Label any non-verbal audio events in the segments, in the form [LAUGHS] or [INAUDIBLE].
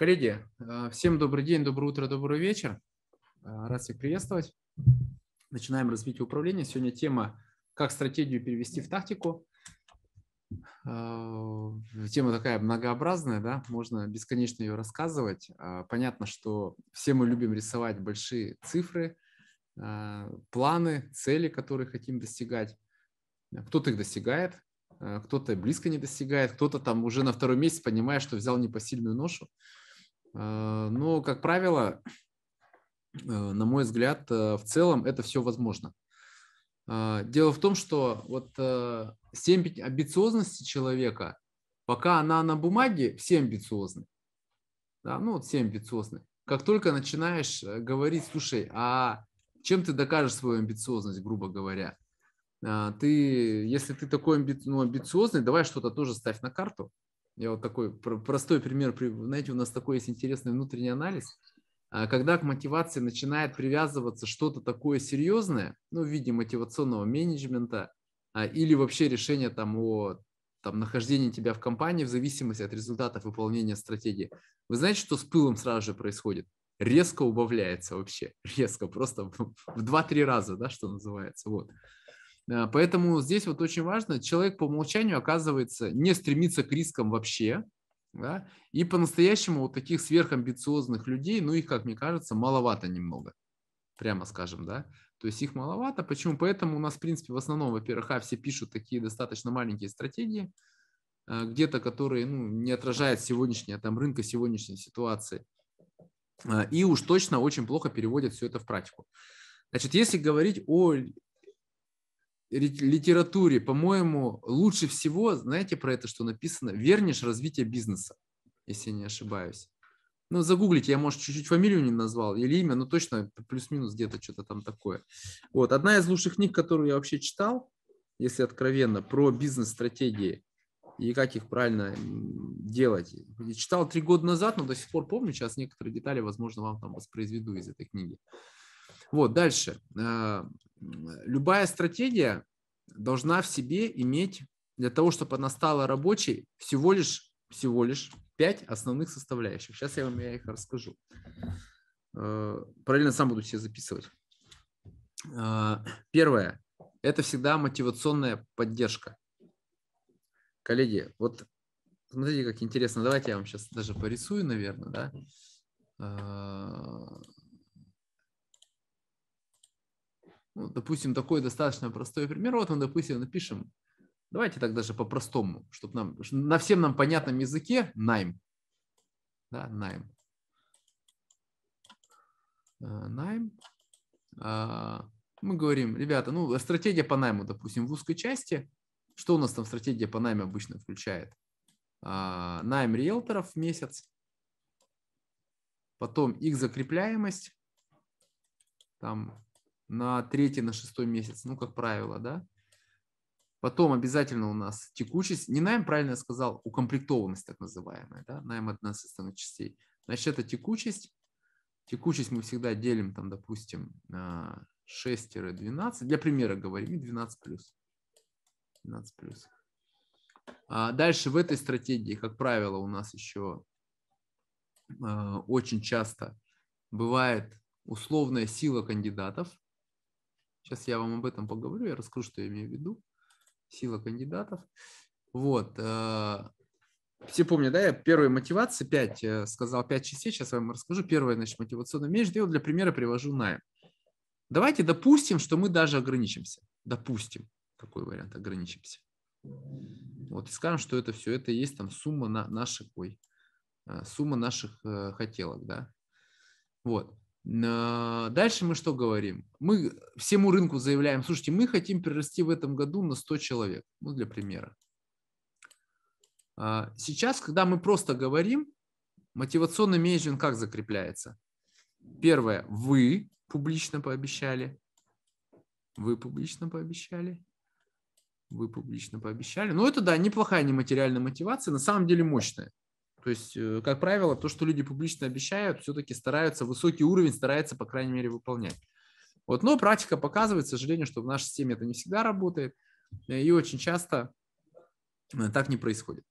Коллеги, э, всем добрый день, доброе утро, добрый вечер. Э, рад всех приветствовать. Начинаем развитие управления. Сегодня тема «Как стратегию перевести в тактику». Э, тема такая многообразная, да, можно бесконечно ее рассказывать. Понятно, что все мы любим рисовать большие цифры, планы, цели, которые хотим достигать. Кто-то их достигает, кто-то близко не достигает, кто-то там уже на втором месяц понимает, что взял непосильную ношу. Э, но, как правило, э, на мой взгляд, э, в целом это все возможно. Дело в том, что вот степень амбициозности человека, пока она на бумаге, все амбициозны. Да, ну вот все амбициозны. Как только начинаешь говорить, слушай, а чем ты докажешь свою амбициозность, грубо говоря? Ты, если ты такой ну, амбициозный, давай что-то тоже ставь на карту. Я вот такой простой пример. Знаете, у нас такой есть интересный внутренний анализ. А когда к мотивации начинает привязываться что-то такое серьезное, ну, в виде мотивационного менеджмента а, или вообще решение там о там, нахождении тебя в компании в зависимости от результатов выполнения стратегии. Вы знаете, что с пылом сразу же происходит? Резко убавляется вообще, резко, просто в 2-3 раза, да, что называется. Вот. Э, поэтому здесь вот очень важно, человек по умолчанию, оказывается, не стремится к рискам вообще, да? и по-настоящему вот таких сверхамбициозных людей, ну их, как мне кажется, маловато немного, прямо скажем, да, то есть их маловато. Почему? Поэтому у нас, в принципе, в основном, во-первых, а, все пишут такие достаточно маленькие стратегии, э, где-то которые ну, не отражают сегодняшнего а, там, рынка, сегодняшней ситуации. Э, и уж точно очень плохо переводят все это в практику. Значит, если говорить о литературе, по-моему, лучше всего, знаете про это, что написано? Вернешь развитие бизнеса, если я не ошибаюсь. Ну, загуглите, я, может, чуть-чуть фамилию не назвал или имя, но точно плюс-минус где-то что-то там такое. Вот, одна из лучших книг, которую я вообще читал, если откровенно, про бизнес-стратегии и как их правильно делать. Я читал три года назад, но до сих пор помню, сейчас некоторые детали, возможно, вам там воспроизведу из этой книги. Вот, дальше. А, Э, любая стратегия должна в себе иметь для того, чтобы она стала рабочей, всего лишь, всего лишь пять основных составляющих. Сейчас я вам я их расскажу. Э, параллельно сам буду все записывать. Э, первое – это всегда мотивационная поддержка. Коллеги, вот смотрите, как интересно. Давайте я вам сейчас даже порисую, наверное, да? ну, допустим, такой достаточно простой пример, вот мы допустим, напишем, давайте так даже по-простому, чтобы нам, на всем нам понятном языке, найм, да, найм, э, найм, а, мы говорим, ребята, ну, стратегия по найму, допустим, в узкой части, что у нас там стратегия по найму обычно включает? А, найм риэлторов в месяц, потом их закрепляемость, там на третий, на шестой месяц, ну, как правило, да. Потом обязательно у нас текучесть, не найм, правильно я сказал, укомплектованность так называемая, да, найм одна из составных частей. Значит, это текучесть. Текучесть мы всегда делим, там, допустим, на 6-12, для примера говорим, и 12 плюс. 12 плюс. А дальше в этой стратегии, как правило, у нас еще а, очень часто бывает условная сила кандидатов. Сейчас я вам об этом поговорю, я расскажу, что я имею в виду. Сила кандидатов. Вот. Э, все помнят, да, я первые мотивации 5, э, сказал 5 частей, сейчас я вам расскажу. Первое, значит, мотивационный менеджер, я для примера привожу найм. Давайте допустим, что мы даже ограничимся. Допустим, такой вариант, ограничимся. Вот и скажем, что это все, это есть там сумма на наших, ой, э, сумма наших хотелок, да. Вот. Дальше мы что говорим? Мы всему рынку заявляем, слушайте, мы хотим прирасти в этом году на 100 человек, ну для примера. А, сейчас, когда мы просто говорим, мотивационный менеджмент как закрепляется? Первое, вы публично пообещали, вы публично пообещали, вы публично пообещали. Ну это да, неплохая нематериальная мотивация, на самом деле мощная. То есть, э, как правило, то, что люди публично обещают, все-таки стараются, высокий уровень старается по крайней мере, выполнять. Вот, но практика показывает, к сожалению, что в нашей системе это не всегда работает, и очень часто э, так не происходит.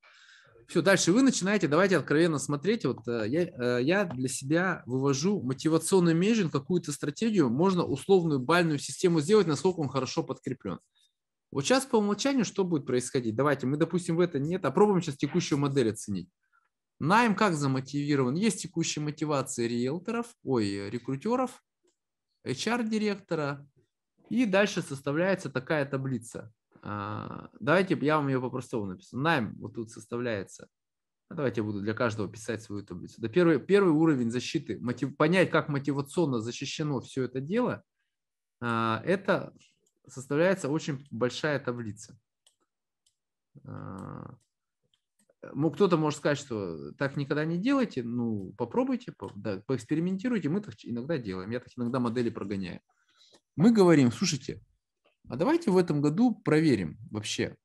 Все, дальше вы начинаете, давайте откровенно смотреть. Вот э, я, я для себя вывожу мотивационный межин, какую-то стратегию, можно условную бальную систему сделать, насколько он хорошо подкреплен. Вот сейчас по умолчанию что будет происходить? Давайте мы, допустим, в это нет, а пробуем сейчас текущую модель оценить. Найм как замотивирован? Есть текущая мотивация риэлторов, ой, рекрутеров, HR-директора. И дальше составляется такая таблица. А, давайте я вам ее по-простому напишу. Найм вот тут составляется. А давайте я буду для каждого писать свою таблицу. Да первый, первый уровень защиты, мотив, понять, как мотивационно защищено все это дело, а, это составляется очень большая таблица ну, кто-то может сказать, что так никогда не делайте, ну, попробуйте, по, да, поэкспериментируйте, мы так иногда делаем, я так иногда модели прогоняю. Мы говорим, слушайте, а давайте в этом году проверим вообще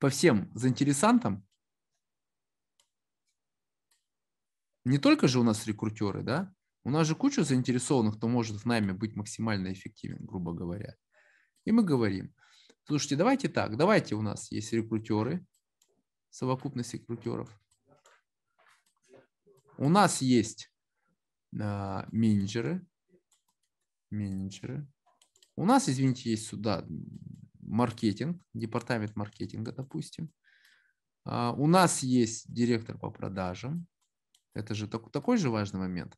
по всем заинтересантам, не только же у нас рекрутеры, да, у нас же куча заинтересованных, кто может в найме быть максимально эффективен, грубо говоря. И мы говорим, слушайте, давайте так, давайте у нас есть рекрутеры, совокупность рекрутеров. У нас есть а, менеджеры. Менеджеры. У нас, извините, есть сюда маркетинг, департамент маркетинга, допустим. А, у нас есть директор по продажам. Это же так, такой же важный момент.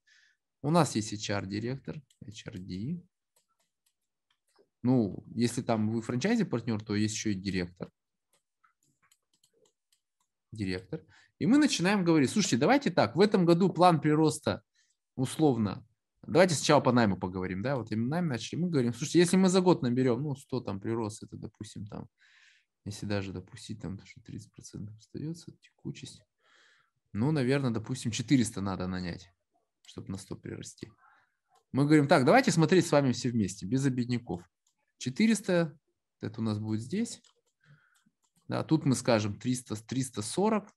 У нас есть HR-директор, HRD. Ну, если там вы франчайзи-партнер, то есть еще и директор директор, и мы начинаем говорить, слушайте, давайте так, в этом году план прироста условно, давайте сначала по найму поговорим, да, вот именно найм начали, мы говорим, слушайте, если мы за год наберем, ну, 100 там прирост, это, допустим, там, если даже допустить там, что 30% остается, текучесть, ну, наверное, допустим, 400 надо нанять, чтобы на 100 прирасти. Мы говорим, так, давайте смотреть с вами все вместе, без обедняков. 400, это у нас будет здесь, да, тут мы скажем 300, 340,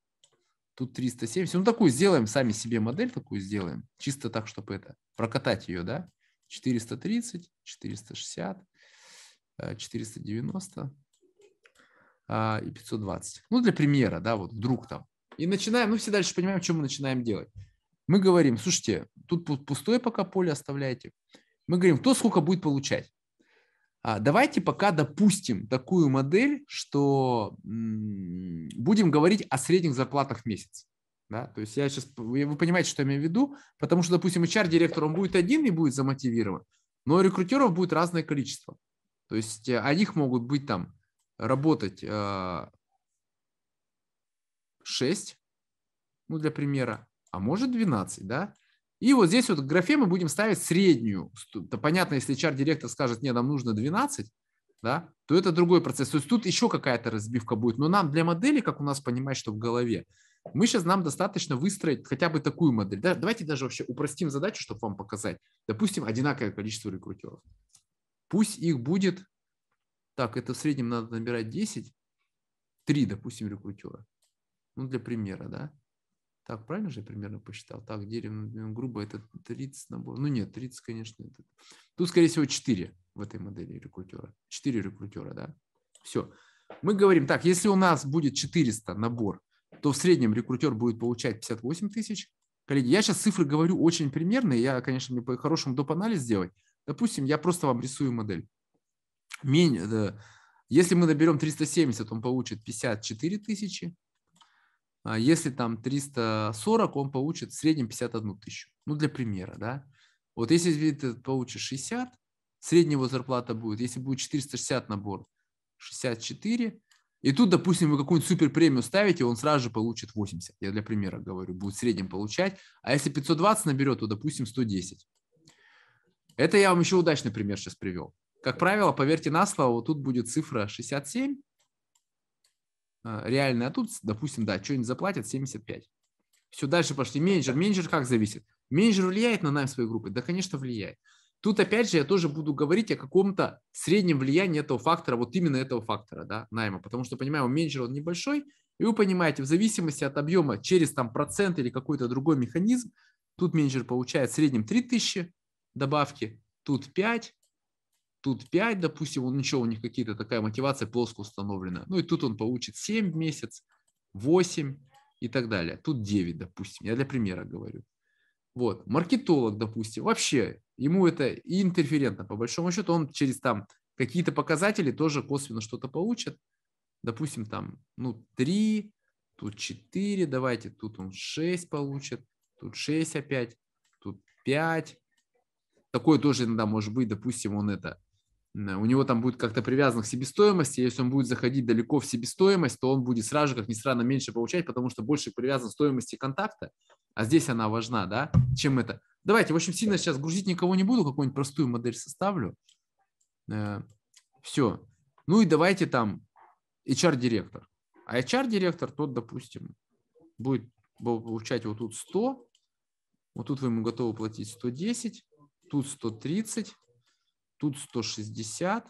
тут 370. Ну, такую сделаем, сами себе модель такую сделаем. Чисто так, чтобы это, прокатать ее, да? 430, 460, 490 и 520. Ну, для примера, да, вот вдруг там. И начинаем, ну, все дальше понимаем, что мы начинаем делать. Мы говорим, слушайте, тут пустое пока поле оставляйте. Мы говорим, кто сколько будет получать. А, давайте пока допустим такую модель, что будем говорить о средних зарплатах в месяц. Да? То есть я сейчас, вы понимаете, что я имею в виду, потому что, допустим, HR-директор, он будет один и будет замотивирован, но рекрутеров будет разное количество. То есть э, о них могут быть там работать э, 6, ну для примера, а может 12, да? И вот здесь вот в графе мы будем ставить среднюю. Это понятно, если HR-директор скажет, нет, нам нужно 12, да, то это другой процесс. То есть тут еще какая-то разбивка будет. Но нам для модели, как у нас понимать, что в голове, мы сейчас нам достаточно выстроить хотя бы такую модель. Да, давайте даже вообще упростим задачу, чтобы вам показать. Допустим, одинаковое количество рекрутеров. Пусть их будет, так, это в среднем надо набирать 10, 3, допустим, рекрутера. Ну, для примера, да. Так, правильно же я примерно посчитал? Так, делим грубо, это 30 наборов. Ну нет, 30, конечно. Это... Тут, скорее всего, 4 в этой модели рекрутера. 4 рекрутера, да? Все. Мы говорим, так, если у нас будет 400 набор, то в среднем рекрутер будет получать 58 тысяч. Коллеги, я сейчас цифры говорю очень примерные. Я, конечно, мне по-хорошему доп. анализ сделать. Допустим, я просто вам рисую модель. Мень, э, если мы наберем 370, он получит 54 тысячи. А если там 340, он получит в среднем 51 тысячу. Ну, для примера, да. Вот если ты получишь 60, средняя его зарплата будет, если будет 460 набор, 64, и тут, допустим, вы какую-нибудь супер премию ставите, он сразу же получит 80. Я для примера говорю, будет в среднем получать. А если 520 наберет, то, допустим, 110. Это я вам еще удачный пример сейчас привел. Как правило, поверьте на слово, вот тут будет цифра 67, а, реальный, а тут, допустим, да, что-нибудь заплатят 75. Все, дальше пошли. Менеджер. Менеджер как зависит? Менеджер влияет на найм своей группы? Да, конечно, влияет. Тут, опять же, я тоже буду говорить о каком-то среднем влиянии этого фактора, вот именно этого фактора, да, найма, потому что, понимаю, менеджер, он небольшой, и вы понимаете, в зависимости от объема, через там процент или какой-то другой механизм, тут менеджер получает в среднем 3000 добавки, тут 5, тут 5, допустим, он ничего, у них какие-то такая мотивация плоско установлена. Ну и тут он получит 7 в месяц, 8 и так далее. Тут 9, допустим, я для примера говорю. Вот, маркетолог, допустим, вообще ему это интерферентно, по большому счету, он через там какие-то показатели тоже косвенно что-то получит. Допустим, там, ну, 3, тут 4, давайте, тут он 6 получит, тут 6 опять, тут 5. Такое тоже иногда может быть, допустим, он это у него там будет как-то привязан к себестоимости, если он будет заходить далеко в себестоимость, то он будет сразу же, как ни странно, меньше получать, потому что больше привязан к стоимости контакта, а здесь она важна, да, чем это. Давайте, в общем, сильно сейчас грузить никого не буду, какую-нибудь простую модель составлю. Э, Все. Ну и давайте там HR-директор. А HR-директор, тот, допустим, будет получать вот тут 100, вот тут вы ему готовы платить 110, тут 130, тут 160,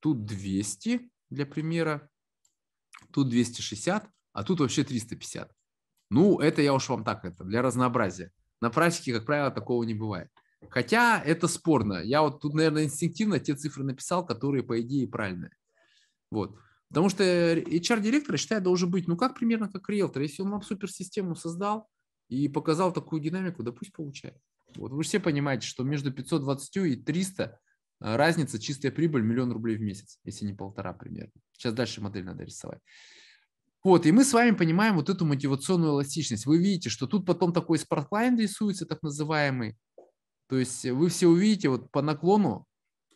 тут 200 для примера, тут 260, а тут вообще 350. Ну, это я уж вам так, это для разнообразия. На практике, как правило, такого не бывает. Хотя это спорно. Я вот тут, наверное, инстинктивно те цифры написал, которые, по идее, правильные. Вот. Потому что HR-директор, я считаю, должен быть, ну, как примерно, как риэлтор. Если он вам суперсистему создал и показал такую динамику, да пусть получает. Вот вы все понимаете, что между 520 и 300 а, разница, чистая прибыль, миллион рублей в месяц, если не полтора примерно. Сейчас дальше модель надо рисовать. Вот, и мы с вами понимаем вот эту мотивационную эластичность. Вы видите, что тут потом такой спортлайн рисуется, так называемый. То есть вы все увидите вот по наклону,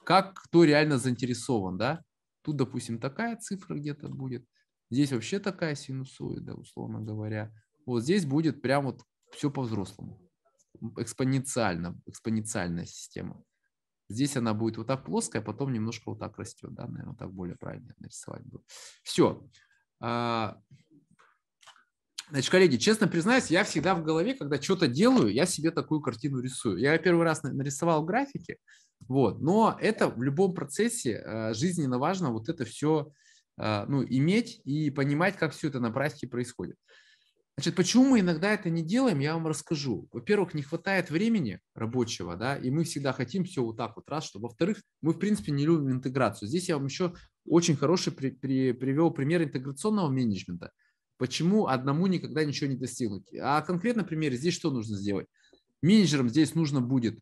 как кто реально заинтересован, да. Тут, допустим, такая цифра где-то будет. Здесь вообще такая синусоида, условно говоря. Вот здесь будет прям вот все по-взрослому. Экспоненциально, экспоненциальная система. Здесь она будет вот так плоская, а потом немножко вот так растет. Да? Наверное, так более правильно нарисовать будет. Все. А, значит, коллеги, честно признаюсь, я всегда в голове, когда что-то делаю, я себе такую картину рисую. Я первый раз нарисовал графики, вот, но это в любом процессе а, жизненно важно вот это все ну, иметь и понимать, как все это на практике происходит. Значит, почему мы иногда это не делаем, я вам расскажу. Во-первых, не хватает времени рабочего, да, и мы всегда хотим все вот так вот, раз, что. Во-вторых, мы, в принципе, не любим интеграцию. Здесь я вам еще очень хороший при, при, привел пример интеграционного менеджмента. Почему одному никогда ничего не достигнуть? А конкретно пример здесь что нужно сделать? Менеджерам здесь нужно будет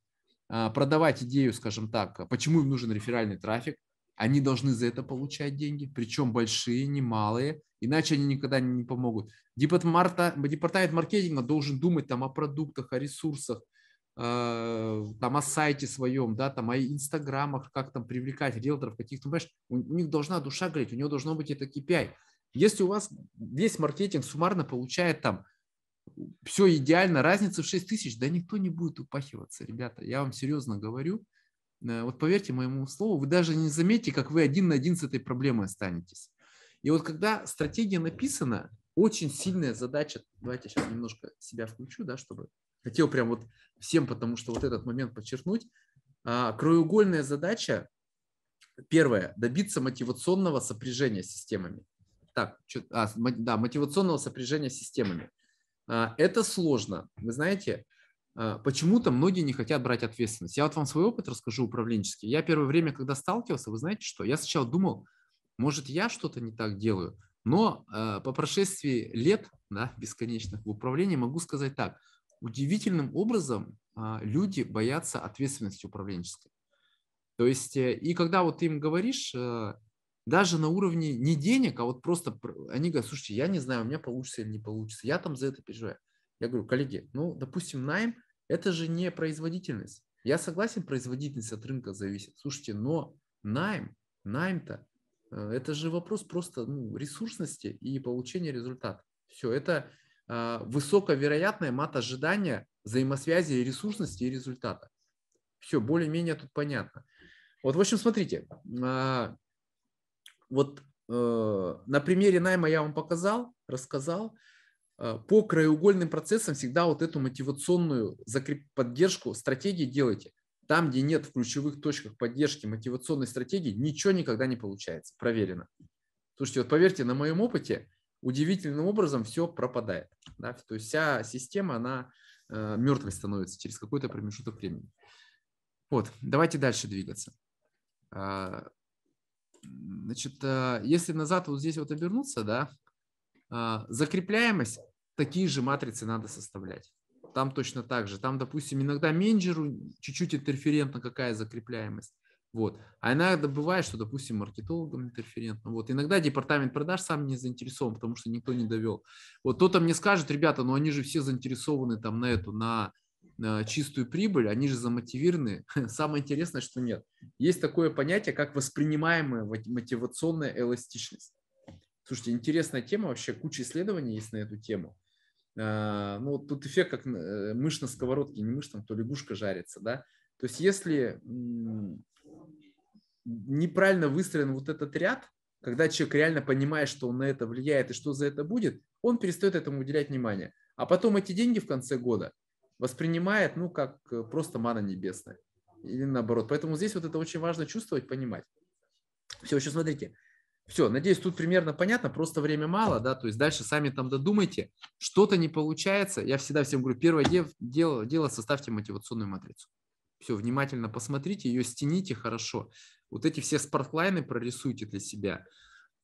а, продавать идею, скажем так, почему им нужен реферальный трафик, они должны за это получать деньги, причем большие, немалые иначе они никогда не помогут. Департамент маркетинга должен думать там о продуктах, о ресурсах, э, там о сайте своем, да, там о инстаграмах, как там привлекать риэлторов каких-то, ну, понимаешь, у них должна душа гореть, у него должно быть это KPI. Если у вас весь маркетинг суммарно получает там все идеально, разница в 6 тысяч, да никто не будет упахиваться, ребята, я вам серьезно говорю, э, вот поверьте моему слову, вы даже не заметите, как вы один на один с этой проблемой останетесь. И вот когда стратегия написана, очень сильная задача, давайте я сейчас немножко себя включу, да, чтобы хотел прям вот всем, потому что вот этот момент подчеркнуть, а, краеугольная задача, первая: добиться мотивационного сопряжения с системами. Так, что, а, да, мотивационного сопряжения с системами. А, это сложно, вы знаете, а, почему-то многие не хотят брать ответственность. Я вот вам свой опыт расскажу управленческий. Я первое время, когда сталкивался, вы знаете что, я сначала думал, может, я что-то не так делаю, но э, по прошествии лет да, бесконечных в управлении могу сказать так. Удивительным образом э, люди боятся ответственности управленческой. То есть, э, и когда вот ты им говоришь, э, даже на уровне не денег, а вот просто они говорят, слушайте, я не знаю, у меня получится или не получится, я там за это переживаю. Я говорю, коллеги, ну, допустим, найм – это же не производительность. Я согласен, производительность от рынка зависит. Слушайте, но найм, найм-то Э, это же вопрос просто ну, ресурсности и получения результата. Все, это э, высоковероятная мат ожидания взаимосвязи ресурсности и результата. Все, более-менее тут понятно. Вот, в общем, смотрите, а, вот э, на примере найма я вам показал, рассказал, э, по краеугольным процессам всегда вот эту мотивационную поддержку стратегии делайте. Там, где нет в ключевых точках поддержки мотивационной стратегии, ничего никогда не получается. Проверено. Слушайте, вот поверьте, на моем опыте удивительным образом все пропадает. Да? То есть вся система, она э, мертвой становится через какой-то промежуток времени. Вот, давайте дальше двигаться. А, значит, э, если назад вот здесь вот обернуться, да, а, закрепляемость, такие же матрицы надо составлять там точно так же. Там, допустим, иногда менеджеру чуть-чуть интерферентна какая закрепляемость. Вот. А иногда бывает, что, допустим, маркетологам интерферентно. Вот. Иногда департамент продаж сам не заинтересован, потому что никто не довел. Вот кто-то мне скажет, ребята, ну они же все заинтересованы там на эту, на, на чистую прибыль, они же замотивированы. [LAUGHS] Самое интересное, что нет. Есть такое понятие, как воспринимаемая мотивационная эластичность. Слушайте, интересная тема, вообще куча исследований есть на эту тему. А, ну, вот тут эффект как э, мышь на сковородке, не мышь, там, то лягушка жарится, да. То есть если неправильно выстроен вот этот ряд, когда человек реально понимает, что он на это влияет и что за это будет, он перестает этому уделять внимание. А потом эти деньги в конце года воспринимает, ну, как э, просто мана небесная. Или наоборот. Поэтому здесь вот это очень важно чувствовать, понимать. Все, еще смотрите. Все, надеюсь, тут примерно понятно, просто время мало, да, то есть дальше сами там додумайте, что-то не получается. Я всегда всем говорю, первое дев, дело, дело составьте мотивационную матрицу. Все, внимательно посмотрите, ее стяните хорошо. Вот эти все спортлайны прорисуйте для себя.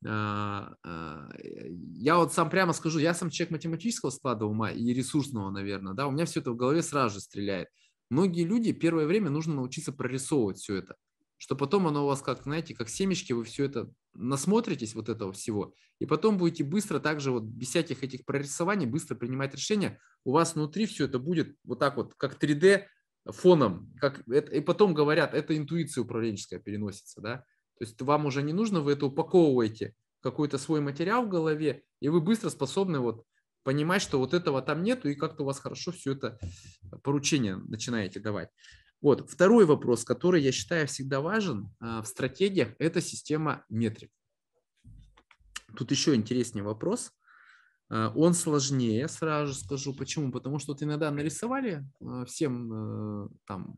А, а, я вот сам прямо скажу, я сам человек математического склада ума и ресурсного, наверное, да, у меня все это в голове сразу же стреляет. Многие люди первое время нужно научиться прорисовывать все это, что потом оно у вас как, знаете, как семечки, вы все это насмотритесь вот этого всего, и потом будете быстро также вот без всяких этих прорисований быстро принимать решения. У вас внутри все это будет вот так вот, как 3D фоном, как это, и потом говорят, это интуиция управленческая переносится, да, то есть вам уже не нужно, вы это упаковываете какой-то свой материал в голове, и вы быстро способны вот понимать, что вот этого там нету, и как-то у вас хорошо все это поручение начинаете давать. Вот. Второй вопрос, который, я считаю, всегда важен а, в стратегиях, это система метрик. Тут еще интереснее вопрос. А, он сложнее, сразу скажу. Почему? Потому что вот иногда нарисовали а, всем э, там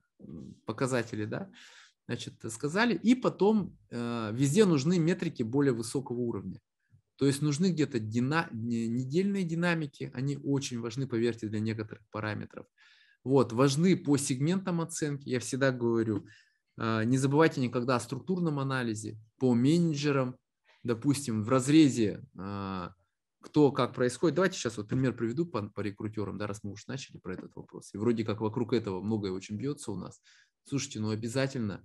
показатели, да, значит, сказали, и потом э, везде нужны метрики более высокого уровня. То есть нужны где-то дина... недельные динамики, они очень важны, поверьте, для некоторых параметров. Вот, важны по сегментам оценки, я всегда говорю. А, не забывайте никогда о структурном анализе, по менеджерам, допустим, в разрезе, а, кто как происходит. Давайте сейчас вот пример приведу по, по рекрутерам, да, раз мы уже начали про этот вопрос. И вроде как вокруг этого многое очень бьется у нас. Слушайте, ну обязательно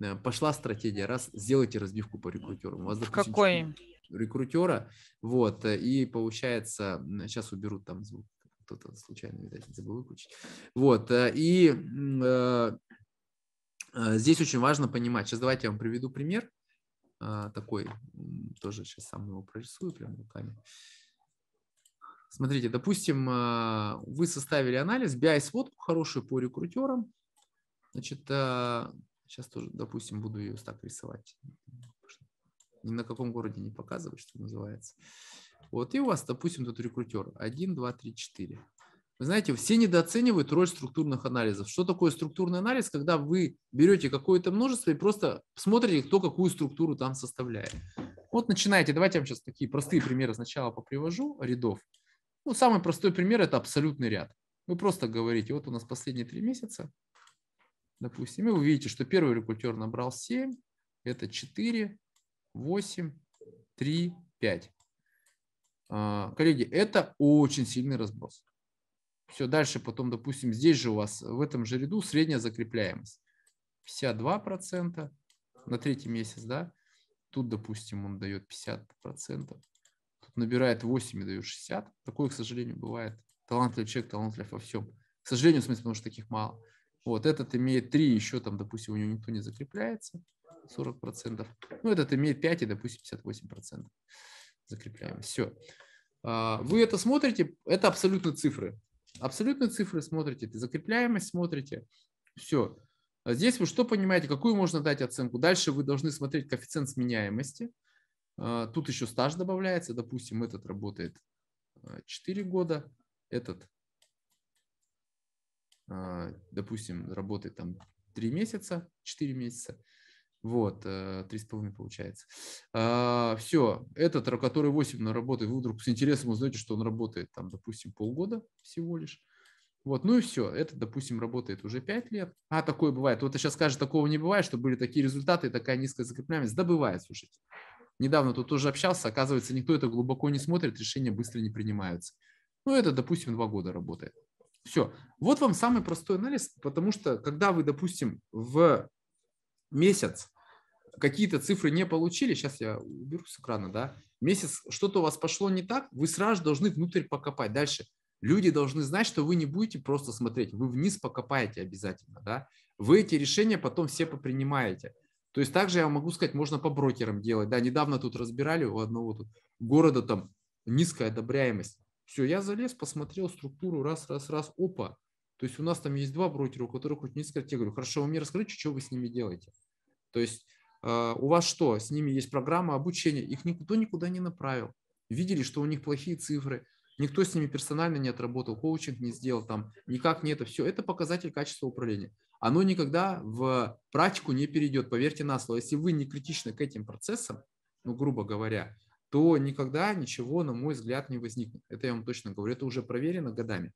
э, пошла стратегия, раз сделайте разбивку по рекрутерам. У вас, допустим, Какой? рекрутера, вот, э, и получается, сейчас уберут там звук кто-то случайно, видать, забыл выключить. Вот, э, и э, э, здесь очень важно понимать. Сейчас давайте я вам приведу пример э, такой, тоже сейчас сам его прорисую прям руками. Смотрите, допустим, э, вы составили анализ, BI-сводку хорошую по рекрутерам. Значит, сейчас э, тоже, допустим, буду ее так рисовать. Ни на каком городе не показывать, что называется. Вот, и у вас, допустим, тут рекрутер 1, 2, 3, 4. Вы знаете, все недооценивают роль структурных анализов. Что такое структурный анализ, когда вы берете какое-то множество и просто смотрите, кто какую структуру там составляет. Вот начинаете. Давайте я вам сейчас такие простые примеры сначала попривожу рядов. Ну, самый простой пример – это абсолютный ряд. Вы просто говорите, вот у нас последние три месяца, допустим, и вы видите, что первый рекрутер набрал 7, это 4, 8, 3, 5. А, коллеги, это очень сильный разброс. Все дальше, потом, допустим, здесь же у вас в этом же ряду средняя закрепляемость. 52% на третий месяц, да? Тут, допустим, он дает 50%. Тут набирает 8 и дает 60. Такое, к сожалению, бывает. Талантливый человек, талантлив во всем. К сожалению, в смысле, потому что таких мало. Вот этот имеет 3, еще там, допустим, у него никто не закрепляется. 40%. Ну, этот имеет 5 и, допустим, 58% закрепляем. Все. А, вы это смотрите, это абсолютно цифры. Абсолютные цифры смотрите, это закрепляемость смотрите. Все. А здесь вы что понимаете, какую можно дать оценку? Дальше вы должны смотреть коэффициент сменяемости. А, тут еще стаж добавляется. Допустим, этот работает 4 года, этот, допустим, работает там 3 месяца, 4 месяца. Вот, 3,5 э, получается. А, все, этот, который 8 на работе, вы вдруг с интересом узнаете, что он работает там, допустим, полгода всего лишь. Вот, ну и все. Это, допустим, работает уже 5 лет. А, такое бывает. Вот ты сейчас скажешь, такого не бывает, что были такие результаты и такая низкая закрепляемость. Да бывает, слушайте. Недавно тут тоже общался, оказывается, никто это глубоко не смотрит, решения быстро не принимаются. Ну, это, допустим, 2 года работает. Все. Вот вам самый простой анализ, потому что, когда вы, допустим, в месяц какие-то цифры не получили, сейчас я уберу с экрана, да, месяц что-то у вас пошло не так, вы сразу должны внутрь покопать. Дальше люди должны знать, что вы не будете просто смотреть, вы вниз покопаете обязательно, да. Вы эти решения потом все попринимаете. То есть также я могу сказать, можно по брокерам делать, да, недавно тут разбирали у одного тут города там низкая одобряемость. Все, я залез, посмотрел структуру, раз, раз, раз, опа, то есть у нас там есть два брокера, у которых ученицы говорят, я говорю, хорошо, вы мне расскажите, что вы с ними делаете. То есть а, у вас что, с ними есть программа обучения, их никто никуда не направил. Видели, что у них плохие цифры, никто с ними персонально не отработал, коучинг не сделал, там никак не это все. Это показатель качества управления. Оно никогда в практику не перейдет, поверьте на слово. Если вы не критичны к этим процессам, ну, грубо говоря, то никогда ничего, на мой взгляд, не возникнет. Это я вам точно говорю, это уже проверено годами.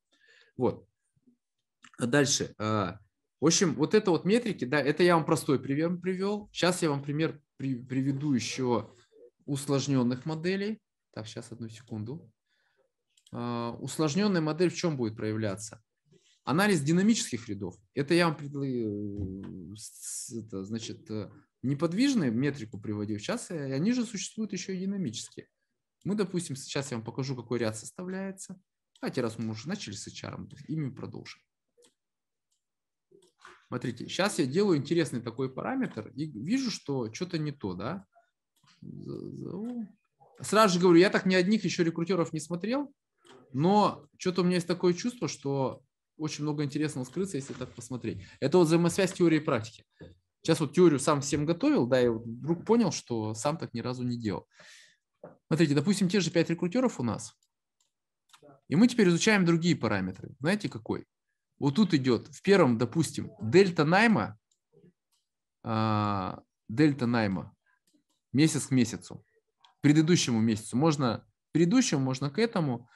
Вот. А дальше. А, в общем, вот это вот метрики, да, это я вам простой пример привел. Сейчас я вам пример при, приведу еще усложненных моделей. Так, сейчас одну секунду. А, Усложненная модель в чем будет проявляться? Анализ динамических рядов. Это я вам предл... Э, это, значит, э, неподвижную метрику приводил. Сейчас э, они же существуют еще и динамические. Мы, допустим, сейчас я вам покажу, какой ряд составляется. Давайте, раз мы уже начали с HR, ими продолжим. Смотрите, сейчас я делаю интересный такой параметр и вижу, что что-то не то, да? Ну, сразу же говорю, я так ни одних еще рекрутеров не смотрел, но что-то у меня есть такое чувство, что очень много интересного скрыться, если так посмотреть. Это вот взаимосвязь теории и практики. Сейчас вот теорию сам всем готовил, да, и вдруг понял, что сам так ни разу не делал. Смотрите, допустим, те же пять рекрутеров у нас. И мы теперь изучаем другие параметры. Знаете, какой? Вот тут идет, в первом, допустим, дельта найма, а, дельта найма месяц к месяцу, предыдущему месяцу. Можно предыдущему, можно к этому.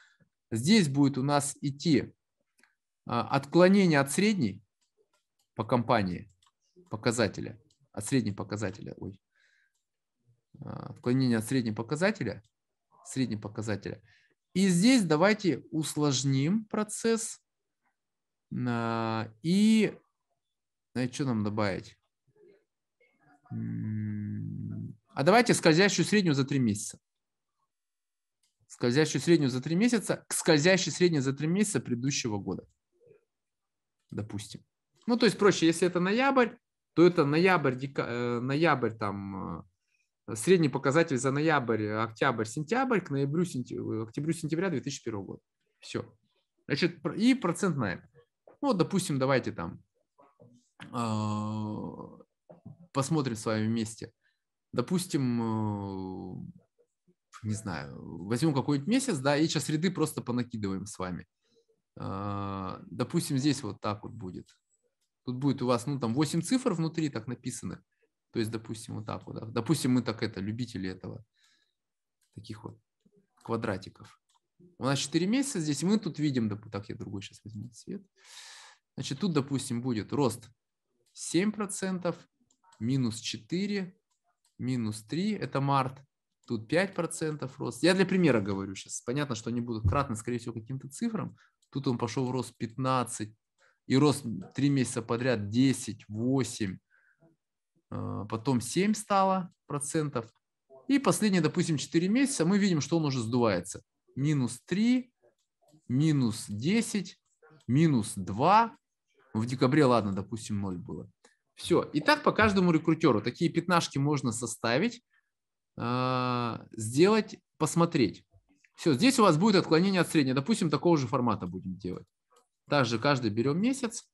Здесь будет у нас идти а, отклонение от средней по компании показателя, от средней показателя, ой, а, отклонение от средней показателя, среднего показателя. И здесь давайте усложним процесс а, и значит, что нам добавить? А давайте скользящую среднюю за три месяца. Скользящую среднюю за три месяца к скользящей средней за три месяца предыдущего года. Допустим. Ну, то есть проще, если это ноябрь, то это ноябрь, дека... Э, ноябрь там э, средний показатель за ноябрь, октябрь, сентябрь к ноябрю, сентя... Э, октябрю, сентября 2001 года. Все. Значит, и процент найма. Ну, вот, допустим, давайте там а, посмотрим с вами вместе. Допустим, э, не знаю, возьмем какой-нибудь месяц, да, и сейчас ряды просто понакидываем с вами. А, допустим, здесь вот так вот будет. Тут будет у вас, ну, там 8 цифр внутри так написаны. То есть, допустим, вот так вот. Да. Допустим, мы так это, любители этого, таких вот квадратиков. У нас 4 месяца здесь, мы тут видим, доп... так я другой сейчас возьму цвет. Значит, тут, допустим, будет рост 7%, минус 4, минус 3, это март, тут 5% рост. Я для примера говорю сейчас. Понятно, что они будут кратны, скорее всего, каким-то цифрам. Тут он пошел в рост 15, и рост 3 месяца подряд 10, 8, э, потом 7 стало процентов. И последние, допустим, 4 месяца мы видим, что он уже сдувается минус 3, минус 10, минус 2. В декабре, ладно, допустим, 0 было. Все. И так по каждому рекрутеру. Такие пятнашки можно составить, а, сделать, посмотреть. Все, здесь у вас будет отклонение от среднего. Допустим, такого же формата будем делать. Также каждый берем месяц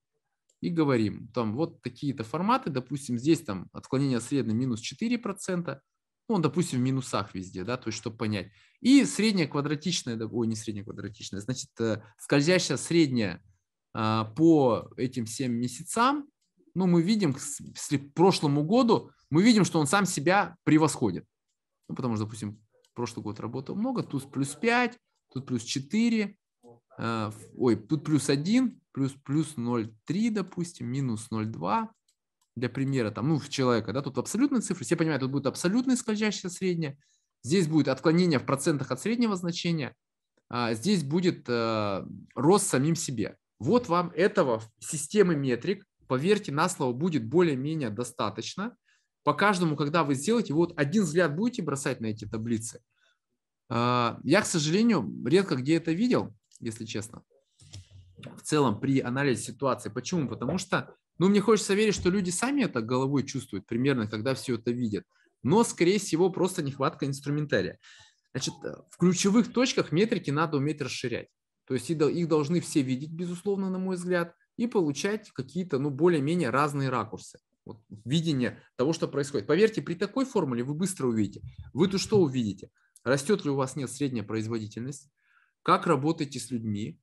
и говорим, там вот такие-то форматы, допустим, здесь там отклонение от среднего минус 4%, ну, допустим, в минусах везде, да, то есть, чтобы понять. И средняя квадратичная, ой, не средняя квадратичная, значит, э, скользящая средняя а, по этим 7 месяцам, ну, мы видим, если к прошлому году, мы видим, что он сам себя превосходит. Ну, потому что, допустим, прошлый год работал много, тут плюс 5, тут плюс 4, э, ой, тут плюс 1, плюс, плюс 0,3, допустим, минус 0,2, для примера, там, ну, в человека, да, тут абсолютные цифры, все понимают, тут будет абсолютное скользящее среднее, здесь будет отклонение в процентах от среднего значения, а здесь будет э, рост самим себе. Вот вам этого системы метрик, поверьте на слово, будет более-менее достаточно. По каждому, когда вы сделаете, вот один взгляд будете бросать на эти таблицы. Э, я, к сожалению, редко где это видел, если честно, в целом при анализе ситуации. Почему? Потому что ну, мне хочется верить, что люди сами это головой чувствуют примерно, когда все это видят. Но, скорее всего, просто нехватка инструментария. Значит, э, в ключевых точках метрики надо уметь расширять. То есть их должны все видеть, безусловно, на мой взгляд, и получать какие-то, ну, более-менее разные ракурсы. Вот, видение того, что происходит. Поверьте, при такой формуле вы быстро увидите. Вы то что увидите? Растет ли у вас нет средняя производительность? Как работаете с людьми?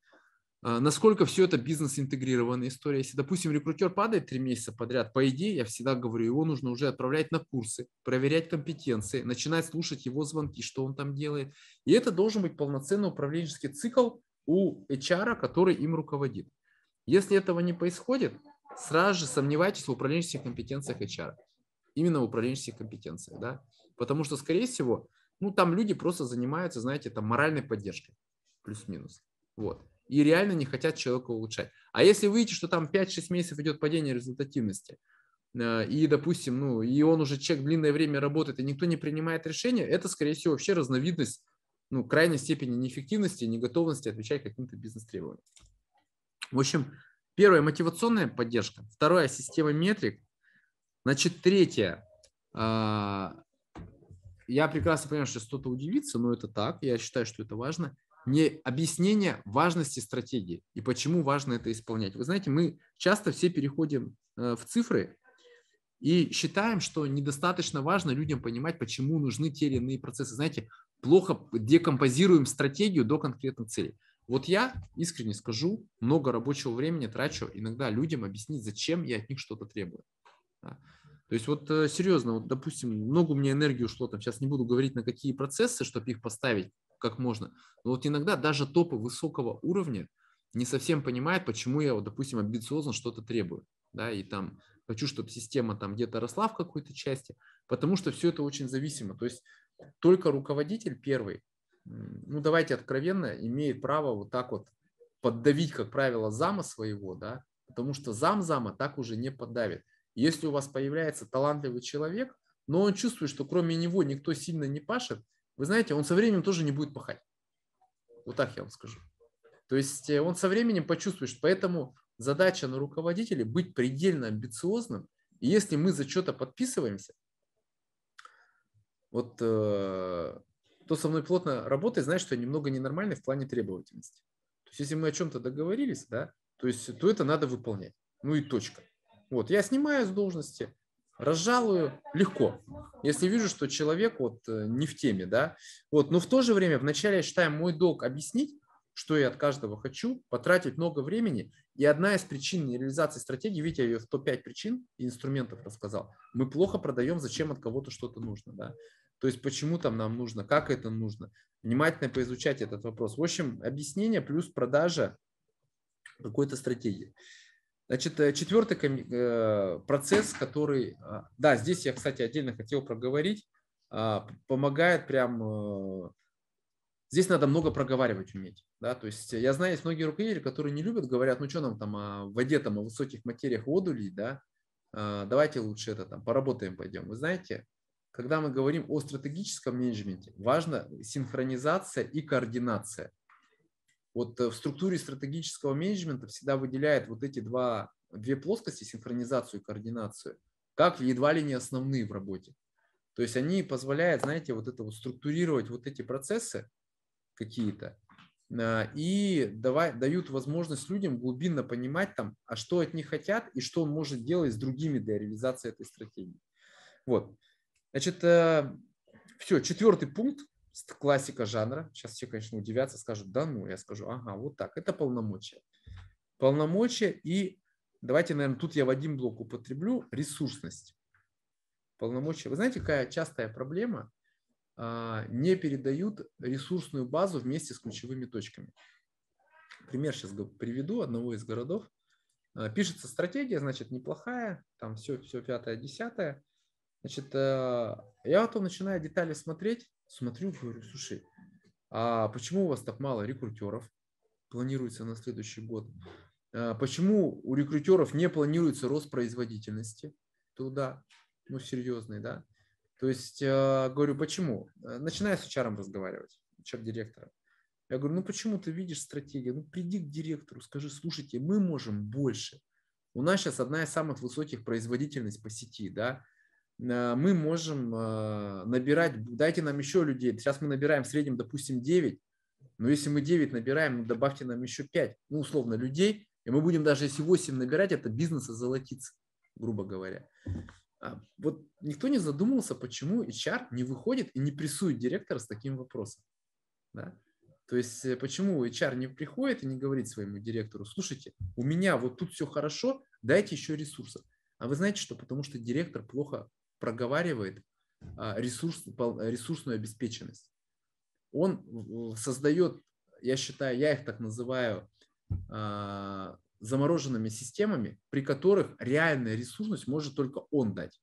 А, насколько все это бизнес-интегрированная история. Если, допустим, рекрутер падает три месяца подряд, по идее, я всегда говорю, его нужно уже отправлять на курсы, проверять компетенции, начинать слушать его звонки, что он там делает. И это должен быть полноценный управленческий цикл у HR, который им руководит. Если этого не происходит, сразу же сомневайтесь в управленческих компетенциях HR. Именно в управленческих компетенциях, да. Потому что, скорее всего, ну, там люди просто занимаются, знаете, там моральной поддержкой, плюс-минус. Вот и реально не хотят человека улучшать. А если вы видите, что там 5-6 месяцев идет падение результативности, э, и, допустим, ну, и он уже человек длинное время работает, и никто не принимает решения, это, скорее всего, вообще разновидность ну, крайней степени неэффективности и неготовности отвечать каким-то бизнес-требованиям. В общем, первое – мотивационная поддержка. Второе – система метрик. Значит, третье – а, я прекрасно понимаю, что что-то удивится, но это так, я считаю, что это важно – не объяснение важности стратегии и почему важно это исполнять. Вы знаете, мы часто все переходим э, в цифры и считаем, что недостаточно важно людям понимать, почему нужны те или иные процессы. Знаете, плохо декомпозируем стратегию до конкретной цели. Вот я искренне скажу, много рабочего времени трачу иногда людям объяснить, зачем я от них что-то требую. То есть вот э, серьезно, вот, допустим, много у меня энергии ушло, там сейчас не буду говорить на какие процессы, чтобы их поставить, как можно. Но вот иногда даже топы высокого уровня не совсем понимают, почему я, вот, допустим, амбициозно что-то требую. Да, и там хочу, чтобы система там где-то росла в какой-то части, потому что все это очень зависимо. То есть только руководитель первый, ну давайте откровенно, имеет право вот так вот поддавить, как правило, зама своего, да, потому что зам зама так уже не поддавит. Если у вас появляется талантливый человек, но он чувствует, что кроме него никто сильно не пашет, вы знаете, он со временем тоже не будет пахать. Вот так я вам скажу. То есть э, он со временем почувствует, что поэтому задача на руководителей быть предельно амбициозным. И если мы за что-то подписываемся, вот э, кто со мной плотно работает, знает, что я немного ненормальный в плане требовательности. То есть если мы о чем-то договорились, да, то, есть, то это надо выполнять. Ну и точка. Вот, я снимаю с должности, Разжалую легко, если вижу, что человек вот э, не в теме, да. Вот, но в то же время вначале я считаю мой долг объяснить, что я от каждого хочу, потратить много времени. И одна из причин реализации стратегии, видите, я ее в топ причин и инструментов рассказал. Мы плохо продаем, зачем от кого-то что-то нужно, да. То есть почему там нам нужно, как это нужно. Внимательно поизучать этот вопрос. В общем, объяснение плюс продажа какой-то стратегии. Значит, э, четвертый э, процесс, который, а, да, здесь я, кстати, отдельно хотел проговорить, а, помогает прям, э, здесь надо много проговаривать уметь, да, то есть я знаю, есть многие руководители, которые не любят, говорят, ну что нам там о воде, там о высоких материях воду лить, да, а, давайте лучше это там поработаем, пойдем. Вы знаете, когда мы говорим о стратегическом менеджменте, важна синхронизация и координация вот э, в структуре стратегического менеджмента всегда выделяет вот эти два, две плоскости, синхронизацию и координацию, как едва ли не основные в работе. То есть они позволяют, знаете, вот это вот структурировать вот эти процессы какие-то э, и давай, дают возможность людям глубинно понимать там, а что от них хотят и что он может делать с другими для реализации этой стратегии. Вот. Значит, э, все, четвертый пункт классика жанра. Сейчас все, конечно, удивятся, скажут, да ну, я скажу, ага, вот так. Это полномочия. Полномочия и, давайте, наверное, тут я в один блок употреблю, ресурсность. Полномочия. Вы знаете, какая частая проблема? А, не передают ресурсную базу вместе с ключевыми точками. Пример сейчас приведу одного из городов. А, пишется стратегия, значит, неплохая, там все, все пятое, десятое. Значит, э, я потом начинаю детали смотреть, Смотрю, говорю, слушай, а почему у вас так мало рекрутеров планируется на следующий год? А почему у рекрутеров не планируется рост производительности туда? Ну, серьезный, да? То есть, э, говорю, почему? Э, начинаю с HR разговаривать, HR-директора. Я говорю, ну почему ты видишь стратегию? Ну приди к директору, скажи, слушайте, мы можем больше. У нас сейчас одна из самых высоких производительность по сети, да, Э, мы можем э, набирать, дайте нам еще людей. Сейчас мы набираем в среднем, допустим, 9, но если мы 9 набираем, ну, добавьте нам еще 5, ну, условно, людей, и мы будем даже если 8 набирать, это бизнес озолотится, грубо говоря. А вот никто не задумывался, почему HR не выходит и не прессует директора с таким вопросом. Да? То есть э, почему HR не приходит и не говорит своему директору, слушайте, у меня вот тут все хорошо, дайте еще ресурсов. А вы знаете что? Потому что директор плохо проговаривает а, ресурс, ресурсную обеспеченность. Он создает, я считаю, я их так называю, а, замороженными системами, при которых реальная ресурсность может только он дать.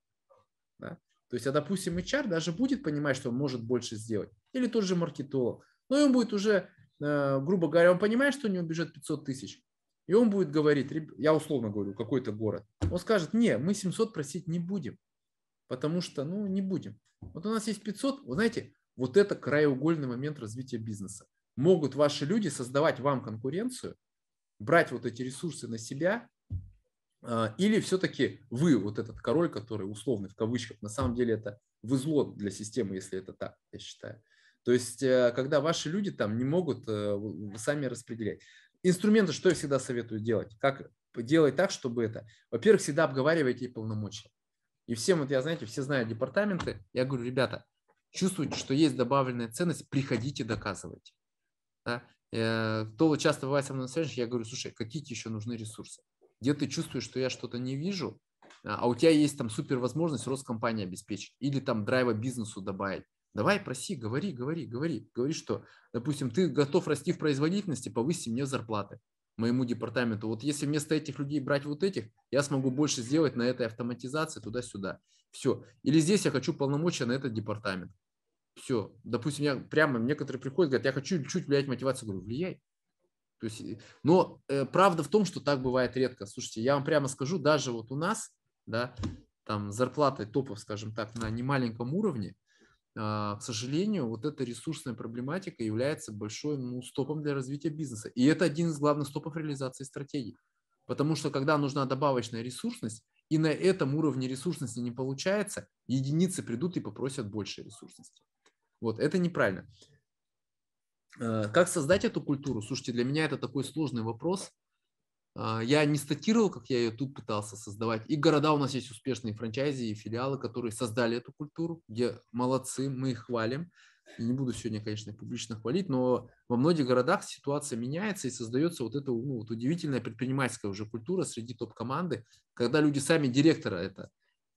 Да? То есть, а допустим, HR даже будет понимать, что он может больше сделать. Или тот же маркетолог. Но он будет уже, а, грубо говоря, он понимает, что у него бюджет 500 тысяч. И он будет говорить, я условно говорю, какой-то город. Он скажет, не, мы 700 просить не будем потому что, ну, не будем. Вот у нас есть 500, вы знаете, вот это краеугольный момент развития бизнеса. Могут ваши люди создавать вам конкуренцию, брать вот эти ресурсы на себя, а, или все-таки вы вот этот король, который условный в кавычках, на самом деле это вы зло для системы, если это так, я считаю. То есть, э, когда ваши люди там не могут э, сами распределять. Инструменты, что я всегда советую делать? Как делать так, чтобы это? Во-первых, всегда обговаривайте полномочия. И всем, вот я, знаете, все знают департаменты. Я говорю, ребята, чувствуете, что есть добавленная ценность, приходите, доказывайте. Да? Кто э, часто бывает со мной на связи, я говорю, слушай, какие тебе еще нужны ресурсы? Где ты чувствуешь, что я что-то не вижу, а, а у тебя есть там супер возможность рост компании обеспечить или там драйва бизнесу добавить. Давай, проси, говори, говори, говори. Говори, что, допустим, ты готов расти в производительности, повысить мне зарплаты моему департаменту, вот если вместо этих людей брать вот этих, я смогу больше сделать на этой автоматизации туда-сюда. Все. Или здесь я хочу полномочия на этот департамент. Все. Допустим, я прямо, некоторые приходят, говорят, я хочу чуть чуть влиять мотивацию. Говорю, влияй. То есть, э, но э, правда в том, что так бывает редко. Слушайте, я вам прямо скажу, даже вот у нас, да, там зарплаты топов, скажем так, на немаленьком уровне, а, к сожалению, вот эта ресурсная проблематика является большой ну, стопом для развития бизнеса. И это один из главных стопов реализации стратегии. Потому что когда нужна добавочная ресурсность, и на этом уровне ресурсности не получается, единицы придут и попросят больше ресурсности. Вот, это неправильно. Э, как создать эту культуру? Слушайте, для меня это такой сложный вопрос – а, я не статировал, как я ее тут пытался создавать. И города у нас есть успешные франчайзи и филиалы, которые создали эту культуру, где молодцы, мы их хвалим. И не буду сегодня, конечно, публично хвалить, но во многих городах ситуация меняется и создается вот эта ну, вот удивительная предпринимательская уже культура среди топ-команды, когда люди сами директора это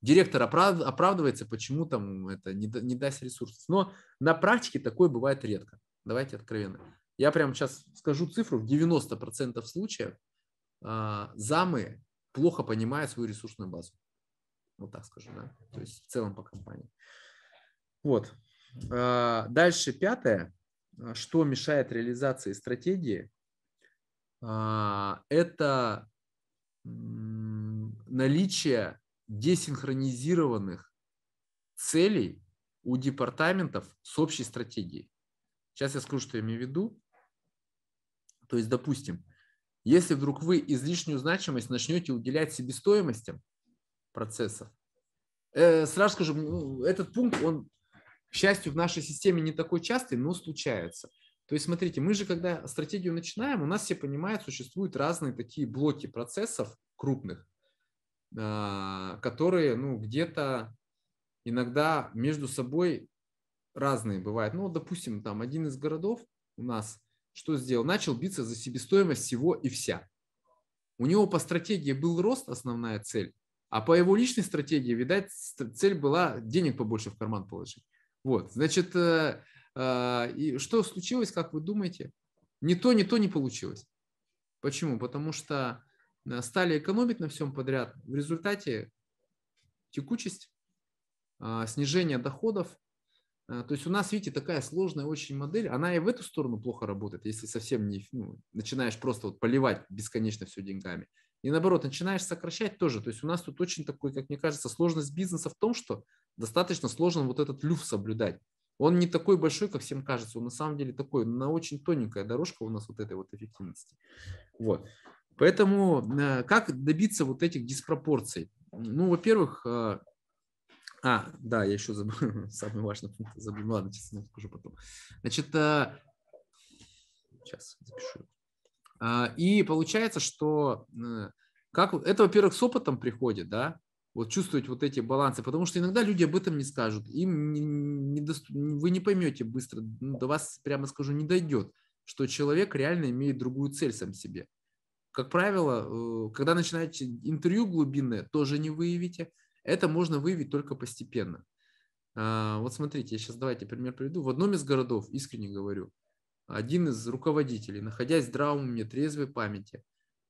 директор оправд, оправдывается, почему там это не, не даст ресурсов. Но на практике такое бывает редко. Давайте откровенно. Я прямо сейчас скажу цифру. В 90% случаев а, замы плохо понимают свою ресурсную базу. Вот так скажу, да. То есть в целом по компании. Вот. А, дальше пятое. А, что мешает реализации стратегии? Это наличие десинхронизированных целей у департаментов с общей стратегией. Сейчас я скажу, что я имею в виду. То есть, допустим, если вдруг вы излишнюю значимость начнете уделять себестоимостям процессов, э, сразу скажу, ну, этот пункт, он, к счастью, в нашей системе не такой частый, но случается. То есть, смотрите, мы же, когда стратегию начинаем, у нас все понимают, существуют разные такие блоки процессов крупных, а, которые, ну, где-то иногда между собой разные бывают. Ну, допустим, там один из городов у нас – что сделал? Начал биться за себестоимость всего и вся. У него по стратегии был рост, основная цель, а по его личной стратегии, видать, цель была денег побольше в карман положить. Вот, значит, э, э, и что случилось, как вы думаете? Ни то, ни то не получилось. Почему? Потому что э, стали экономить на всем подряд. В результате текучесть, э, снижение доходов – Э, то есть у нас, видите, такая сложная очень модель, она и в эту сторону плохо работает, если совсем не ну, начинаешь просто вот поливать бесконечно все деньгами. И наоборот, начинаешь сокращать тоже. То есть у нас тут очень такой, как мне кажется, сложность бизнеса в том, что достаточно сложно вот этот люфт соблюдать. Он не такой большой, как всем кажется, он на самом деле такой, на очень тоненькая дорожка у нас вот этой вот эффективности. Вот. Поэтому э, как добиться вот этих диспропорций? Ну, во-первых, э, а, да, я еще забыл. Самый важный пункт забыл. Ну, ладно, сейчас скажу потом. Значит, а... сейчас запишу. А, и получается, что э, как это, во-первых, с опытом приходит, да, вот чувствовать вот эти балансы, потому что иногда люди об этом не скажут, им не, не до, вы не поймете быстро, ну, до вас, прямо скажу, не дойдет, что человек реально имеет другую цель сам себе. Как правило, э, когда начинаете интервью глубинное, тоже не выявите, это можно выявить только постепенно. А, вот смотрите, я сейчас давайте пример приведу. В одном из городов, искренне говорю, один из руководителей, находясь в здравом трезвой памяти,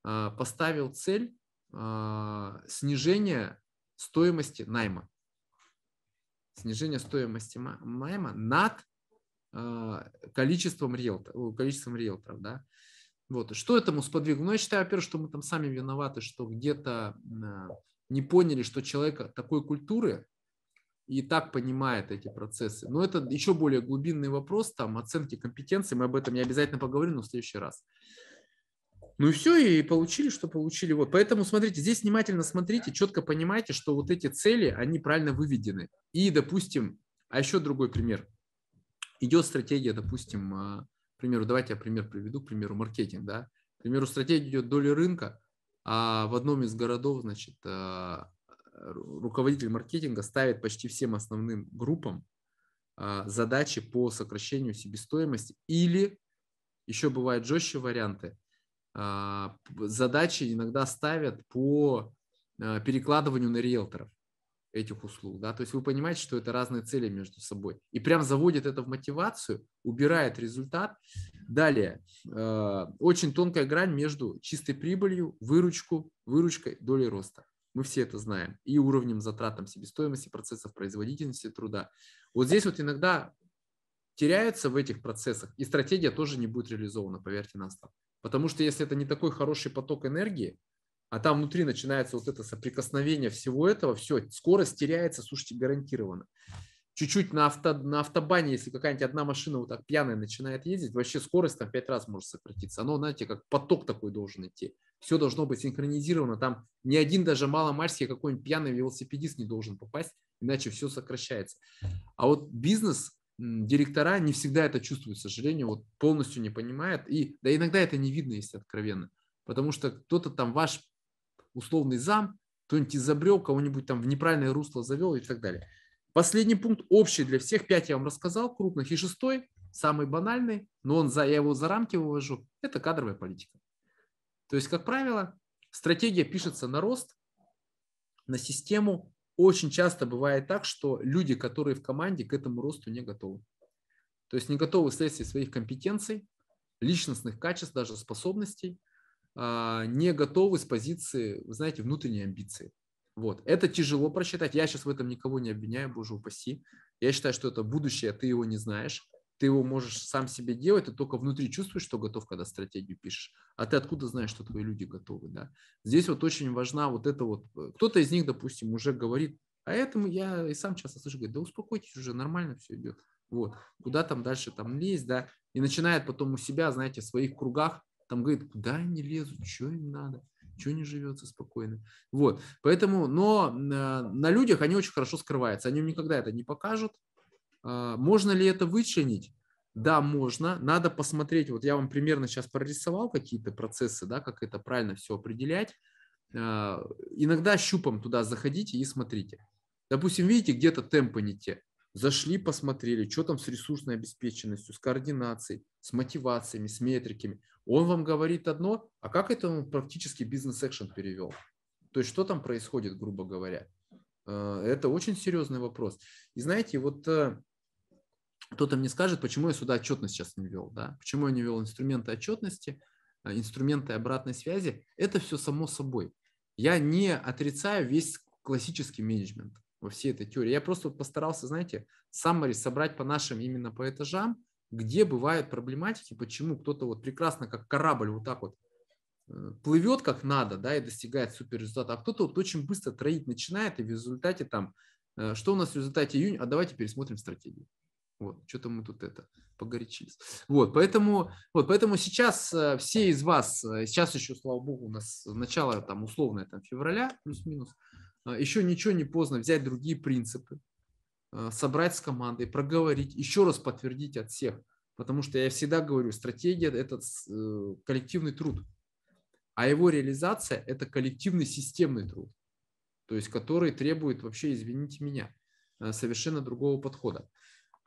а, поставил цель а, снижения стоимости найма. Снижение стоимости найма над количеством риэлторов. Количеством риэлторов да? вот. Что этому сподвигло? Ну, я считаю, во-первых, что мы там сами виноваты, что где-то не поняли, что человек такой культуры и так понимает эти процессы. Но это еще более глубинный вопрос, там оценки компетенции, мы об этом не обязательно поговорим, но в следующий раз. Ну и все, и получили, что получили. Вот. Поэтому смотрите, здесь внимательно смотрите, четко понимайте, что вот эти цели, они правильно выведены. И, допустим, а еще другой пример. Идет стратегия, допустим, а, к примеру, давайте я пример приведу, к примеру, маркетинг, да. К примеру, стратегия идет доля рынка, а в одном из городов, значит, а, руководитель маркетинга ставит почти всем основным группам а, задачи по сокращению себестоимости или еще бывают жестче варианты. А, задачи иногда ставят по перекладыванию на риэлторов этих услуг, да, то есть вы понимаете, что это разные цели между собой, и прям заводит это в мотивацию, убирает результат. Далее, э, очень тонкая грань между чистой прибылью, выручку, выручкой, долей роста. Мы все это знаем. И уровнем затрат там, себестоимости процессов, производительности труда. Вот здесь вот иногда теряются в этих процессах, и стратегия тоже не будет реализована, поверьте на слово. Потому что если это не такой хороший поток энергии, а там внутри начинается вот это соприкосновение всего этого, все, скорость теряется, слушайте, гарантированно. Чуть-чуть на, авто, на автобане, если какая-нибудь одна машина вот так пьяная начинает ездить, вообще скорость там пять раз может сократиться. Оно, знаете, как поток такой должен идти. Все должно быть синхронизировано. Там ни один даже маломальский какой-нибудь пьяный велосипедист не должен попасть, иначе все сокращается. А вот бизнес, директора не всегда это чувствуют, к сожалению, вот полностью не понимают. И да иногда это не видно, если откровенно. Потому что кто-то там, ваш условный зам, кто-нибудь изобрел, кого-нибудь там в неправильное русло завел и так далее. Последний пункт общий для всех, пять я вам рассказал, крупных. И шестой, самый банальный, но он за, я его за рамки вывожу, это кадровая политика. То есть, как правило, стратегия пишется на рост, на систему. Очень часто бывает так, что люди, которые в команде, к этому росту не готовы. То есть не готовы вследствие своих компетенций, личностных качеств, даже способностей – а, не готовы с позиции, вы знаете, внутренней амбиции. Вот. Это тяжело просчитать. Я сейчас в этом никого не обвиняю, боже упаси. Я считаю, что это будущее, ты его не знаешь. Ты его можешь сам себе делать, ты только внутри чувствуешь, что готов, когда стратегию пишешь. А ты откуда знаешь, что твои люди готовы, да? Здесь вот очень важна вот это вот... Э, кто-то из них, допустим, уже говорит, а этому я и сам часто слышу, говорит, да успокойтесь уже, нормально все идет. Вот. Куда там дальше там лезть, да? И начинает потом у себя, знаете, в своих кругах там говорит, куда они лезут, что им надо, что не живется спокойно. Вот, поэтому, но на людях они очень хорошо скрываются, они им никогда это не покажут. А, можно ли это вычленить? Да, можно. Надо посмотреть, вот я вам примерно сейчас прорисовал какие-то процессы, да, как это правильно все определять. А, иногда щупом туда заходите и смотрите. Допустим, видите, где-то темпы не те. Зашли, посмотрели, что там с ресурсной обеспеченностью, с координацией, с мотивациями, с метриками. Он вам говорит одно, а как это он практически бизнес-экшен перевел? То есть что там происходит, грубо говоря? Э, это очень серьезный вопрос. И знаете, вот э, кто-то мне скажет, почему я сюда отчетность сейчас не вел, да? почему я не вел инструменты отчетности, э, инструменты обратной связи. Это все само собой. Я не отрицаю весь классический менеджмент во всей этой теории. Я просто постарался, знаете, summary собрать по нашим именно по этажам, где бывают проблематики, почему кто-то вот прекрасно как корабль вот так вот э, плывет как надо, да, и достигает супер результата, а кто-то вот очень быстро троить начинает, и в результате там, э, что у нас в результате июнь, а давайте пересмотрим стратегию. Вот, что-то мы тут это погорячились. Вот, поэтому, вот, поэтому сейчас э, все из вас, сейчас еще, слава богу, у нас начало там условное там февраля, плюс-минус, еще ничего не поздно взять другие принципы, Э, собрать с командой, проговорить, еще раз подтвердить от всех. Потому что я всегда говорю, стратегия – это э, коллективный труд, а его реализация – это коллективный системный труд, то есть который требует вообще, извините меня, э, совершенно другого подхода.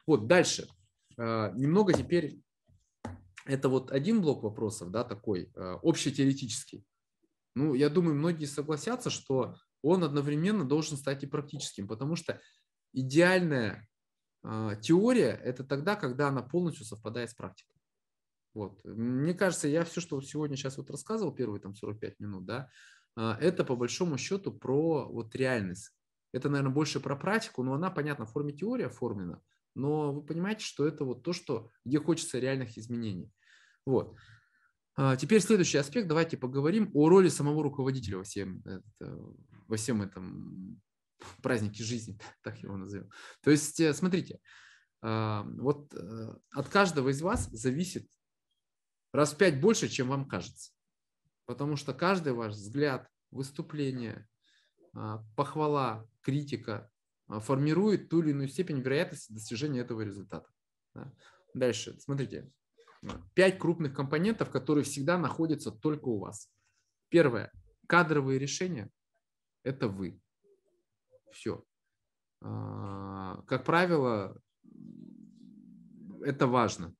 Вот дальше. Немного теперь это вот один блок вопросов, да, такой общетеоретический. Ну, я думаю, многие согласятся, что он одновременно должен стать и практическим, потому что идеальная а, теория – это тогда, когда она полностью совпадает с практикой. Вот. Мне кажется, я все, что сегодня сейчас вот рассказывал, первые там 45 минут, да, а, это по большому счету про вот реальность. Это, наверное, больше про практику, но она, понятно, в форме теории оформлена, но вы понимаете, что это вот то, что, где хочется реальных изменений. Вот. А, теперь следующий аспект. Давайте поговорим о роли самого руководителя во всем, э, во всем этом [LAUGHS] праздники жизни, [LAUGHS] так его назовем. То есть, э, смотрите, а, вот э, от каждого из вас зависит раз в пять больше, чем вам кажется. Потому что каждый ваш взгляд, выступление, а, похвала, критика а, формирует ту или иную степень вероятности достижения этого результата. Дальше, смотрите, пять крупных компонентов, которые всегда находятся только у вас. Первое. Кадровые решения – это вы все. А, как правило, это важно.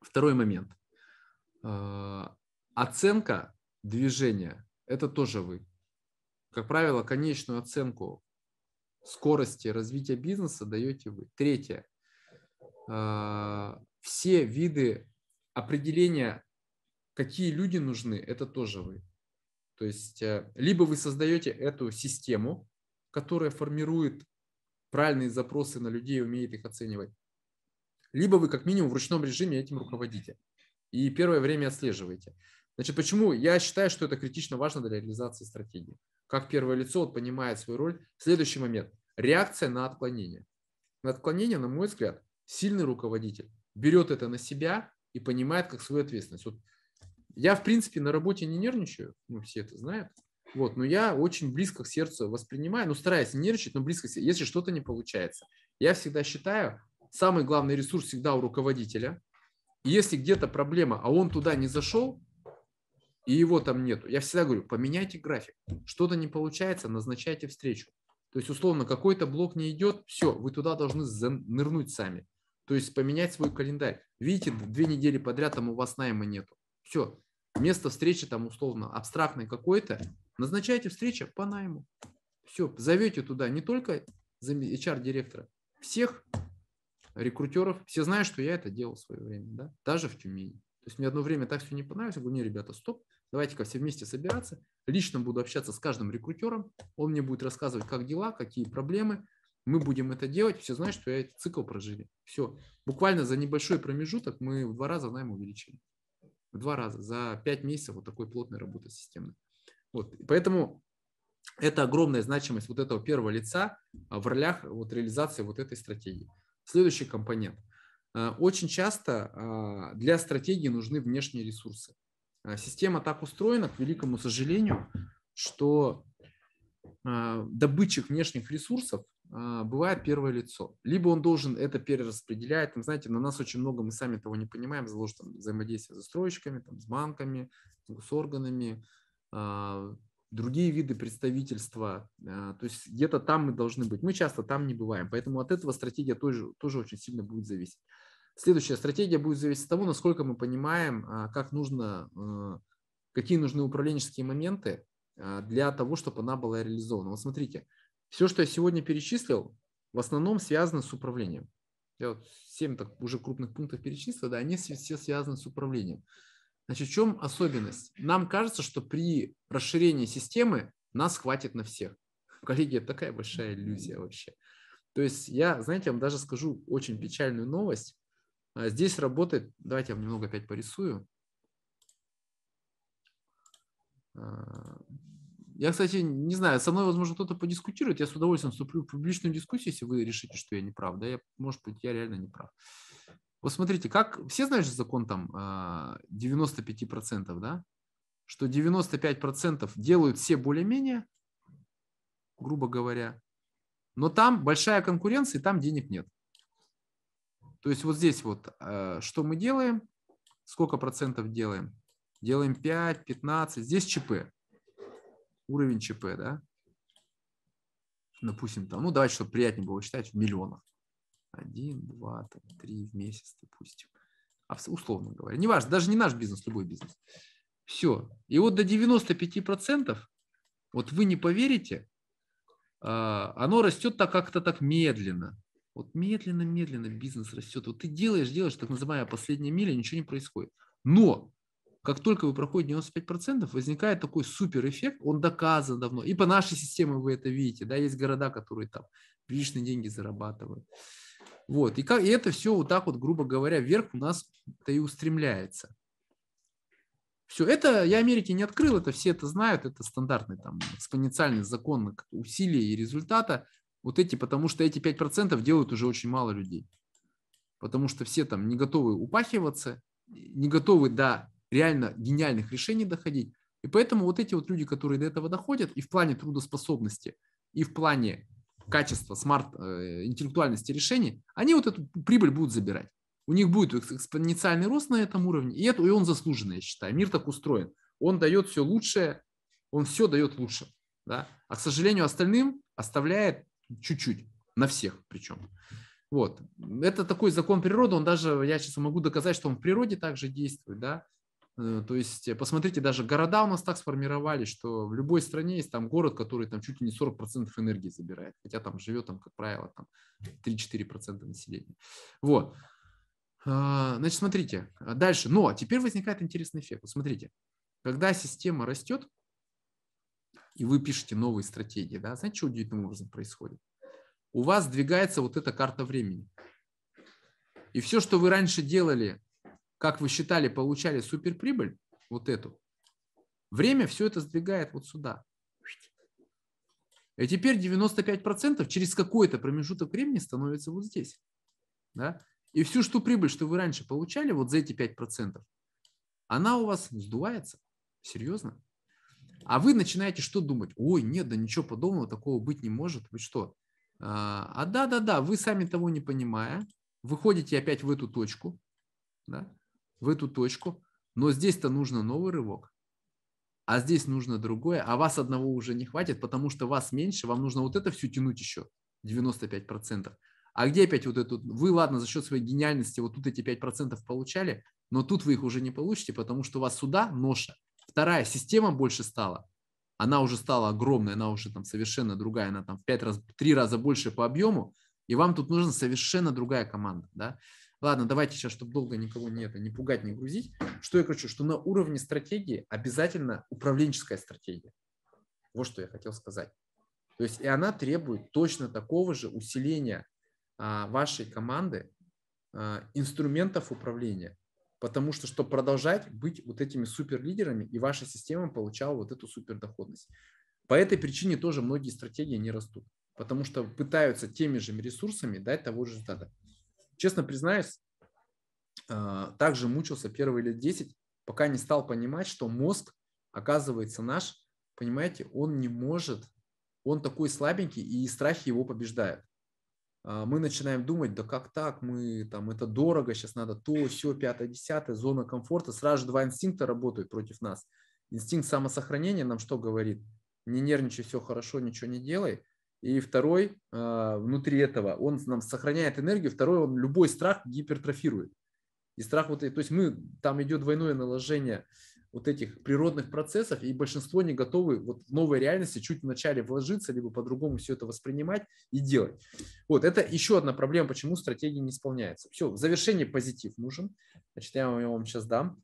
Второй момент. А, оценка движения – это тоже вы. Как правило, конечную оценку скорости развития бизнеса даете вы. Третье. А, все виды определения, какие люди нужны, это тоже вы. То есть э, либо вы создаете эту систему, которая формирует правильные запросы на людей, умеет их оценивать. Либо вы как минимум в ручном режиме этим руководите и первое время отслеживаете. Значит, почему я считаю, что это критично важно для реализации стратегии? Как первое лицо вот, понимает свою роль. Следующий момент. Реакция на отклонение. На отклонение, на мой взгляд, сильный руководитель берет это на себя и понимает как свою ответственность. Вот я, в принципе, на работе не нервничаю, Мы ну, все это знаем. Вот, но я очень близко к сердцу воспринимаю, ну, стараюсь не нервничать, но близко, если что-то не получается. Я всегда считаю, самый главный ресурс всегда у руководителя. И если где-то проблема, а он туда не зашел, и его там нету, я всегда говорю, поменяйте график. Что-то не получается, назначайте встречу. То есть, условно, какой-то блок не идет, все, вы туда должны нырнуть сами. То есть поменять свой календарь. Видите, две недели подряд там у вас найма нету. Все, место встречи там условно абстрактной какой-то, Назначайте встречу по найму. Все, зовете туда не только HR-директора, всех рекрутеров. Все знают, что я это делал в свое время, да? даже в Тюмени. То есть мне одно время так все не понравилось. Я говорю, не, ребята, стоп, давайте-ка все вместе собираться. Лично буду общаться с каждым рекрутером. Он мне будет рассказывать, как дела, какие проблемы. Мы будем это делать. Все знают, что я этот цикл прожили. Все. Буквально за небольшой промежуток мы в два раза найм увеличили. В два раза. За пять месяцев вот такой плотной работы системной. Вот, поэтому это огромная значимость вот этого первого лица а, в ролях вот реализации вот этой стратегии. Следующий компонент. А, очень часто а, для стратегии нужны внешние ресурсы. Система так устроена, к великому сожалению, что добытчик внешних ресурсов бывает первое лицо. Либо он должен это перераспределять. Там, знаете, на нас очень много, мы сами этого не понимаем, заложено взаимодействие с застройщиками, там, с банками, с органами, а, другие виды представительства. А, то есть где-то там мы должны быть. Мы часто там не бываем, поэтому от этого стратегия тоже, тоже очень сильно будет зависеть. Следующая стратегия будет зависеть от того, насколько мы понимаем, а, как нужно, какие нужны управленческие моменты для того, чтобы она была реализована. Вот смотрите, все, что я сегодня перечислил, в основном связано с управлением. Я вот 7 так уже крупных пунктов перечислил, да, они все, все связаны с управлением. Значит, в чем особенность? Нам кажется, что при расширении системы нас хватит на всех. [LAUGHS] Коллеги, это такая большая иллюзия вообще. То есть я, знаете, вам даже скажу очень печальную новость. А, здесь работает, давайте я вам немного опять порисую. А, я, кстати, не знаю, со мной, возможно, кто-то подискутирует. Я с удовольствием вступлю в публичную дискуссию, если вы решите, что я не прав. Да, я, может быть, я реально не прав. Вот смотрите, как все знаешь закон там 95%, а, да? Что 95% делают все более-менее, грубо говоря, но там большая конкуренция, и там денег нет. То есть вот здесь вот, а, что мы делаем, сколько процентов делаем? Делаем 5, 15, здесь ЧП, уровень ЧП, да? Допустим, там, ну давайте, чтобы приятнее было считать, в миллионах один, два, там, три в месяц, допустим. А условно говоря, не важно даже не наш бизнес, любой бизнес. Все. И вот до 95%, вот вы не поверите, а, оно растет так как-то так медленно. Вот медленно-медленно бизнес растет. Вот ты делаешь, делаешь, так называемая последняя миля, ничего не происходит. Но как только вы проходите 95%, возникает такой суперэффект, он доказан давно. И по нашей системе вы это видите. Да, есть города, которые там лишние деньги зарабатывают. Вот. И, как, и это все вот так вот, грубо говоря, вверх у нас это и устремляется. Все, это я Америки не открыл, это все это знают, это стандартный там экспоненциальный закон усилия и результата. Вот эти, потому что эти 5% делают уже очень мало людей. Потому что все там не готовы упахиваться, не готовы до реально гениальных решений доходить. И поэтому вот эти вот люди, которые до этого доходят и в плане трудоспособности, и в плане качество смарт э, интеллектуальности решений, они вот эту прибыль будут забирать. У них будет экспоненциальный рост на этом уровне, и, это, и он заслуженный, я считаю. Мир так устроен. Он дает все лучшее, он все дает лучше. Да? А, к сожалению, остальным оставляет чуть-чуть, на всех причем. Вот. Это такой закон природы, он даже, я сейчас могу доказать, что он в природе также действует, да. Э, то есть э, посмотрите, даже города у нас так сформировались, что в любой стране есть там город, который там чуть ли не 40% энергии забирает, хотя там живет, там, как правило, там 3-4% населения. Вот. А, значит, смотрите, а дальше. Но теперь возникает интересный эффект. Вот смотрите, когда система растет, и вы пишете новые стратегии, да, знаете, что удивительным образом происходит? У вас двигается вот эта карта времени. И все, что вы раньше делали как вы считали, получали суперприбыль, вот эту, время все это сдвигает вот сюда. И теперь 95% через какой-то промежуток времени становится вот здесь. Да? И всю что прибыль, что вы раньше получали, вот за эти 5%, она у вас сдувается. Серьезно. А вы начинаете что думать? Ой, нет, да ничего подобного, такого быть не может. Вы что? А да-да-да, вы сами того не понимая, выходите опять в эту точку, да? в эту точку, но здесь-то нужно новый рывок, а здесь нужно другое, а вас одного уже не хватит, потому что вас меньше, вам нужно вот это все тянуть еще 95%. А где опять вот этот? Вы, ладно, за счет своей гениальности вот тут эти 5% получали, но тут вы их уже не получите, потому что у вас сюда ноша. Вторая система больше стала. Она уже стала огромной, она уже там совершенно другая, она там в 5 раз, 3 раза больше по объему, и вам тут нужна совершенно другая команда, да. Ладно, давайте сейчас, чтобы долго никого не это, не пугать, не грузить. Что я кручу? Что на уровне стратегии обязательно управленческая стратегия. Вот что я хотел сказать. То есть и она требует точно такого же усиления а, вашей команды а, инструментов управления, потому что, чтобы продолжать быть вот этими суперлидерами, и ваша система получала вот эту супердоходность. По этой причине тоже многие стратегии не растут, потому что пытаются теми же ресурсами дать того же результата честно признаюсь, а, также мучился первые лет 10, пока не стал понимать, что мозг, оказывается, наш, понимаете, он не может, он такой слабенький, и страхи его побеждают. А, мы начинаем думать, да как так, мы там, это дорого, сейчас надо то, все, пятое, десятое, зона комфорта. Сразу же два инстинкта работают против нас. Инстинкт самосохранения нам что говорит? Не нервничай, все хорошо, ничего не делай. И второй, а, внутри этого, он нам сохраняет энергию. Второй, он любой страх гипертрофирует. И страх вот, то есть мы, там идет двойное наложение вот этих природных процессов, и большинство не готовы вот в новой реальности чуть вначале вложиться, либо по-другому все это воспринимать и делать. Вот, это еще одна проблема, почему стратегия не исполняется. Все, в завершении позитив нужен. Значит, я вам сейчас дам.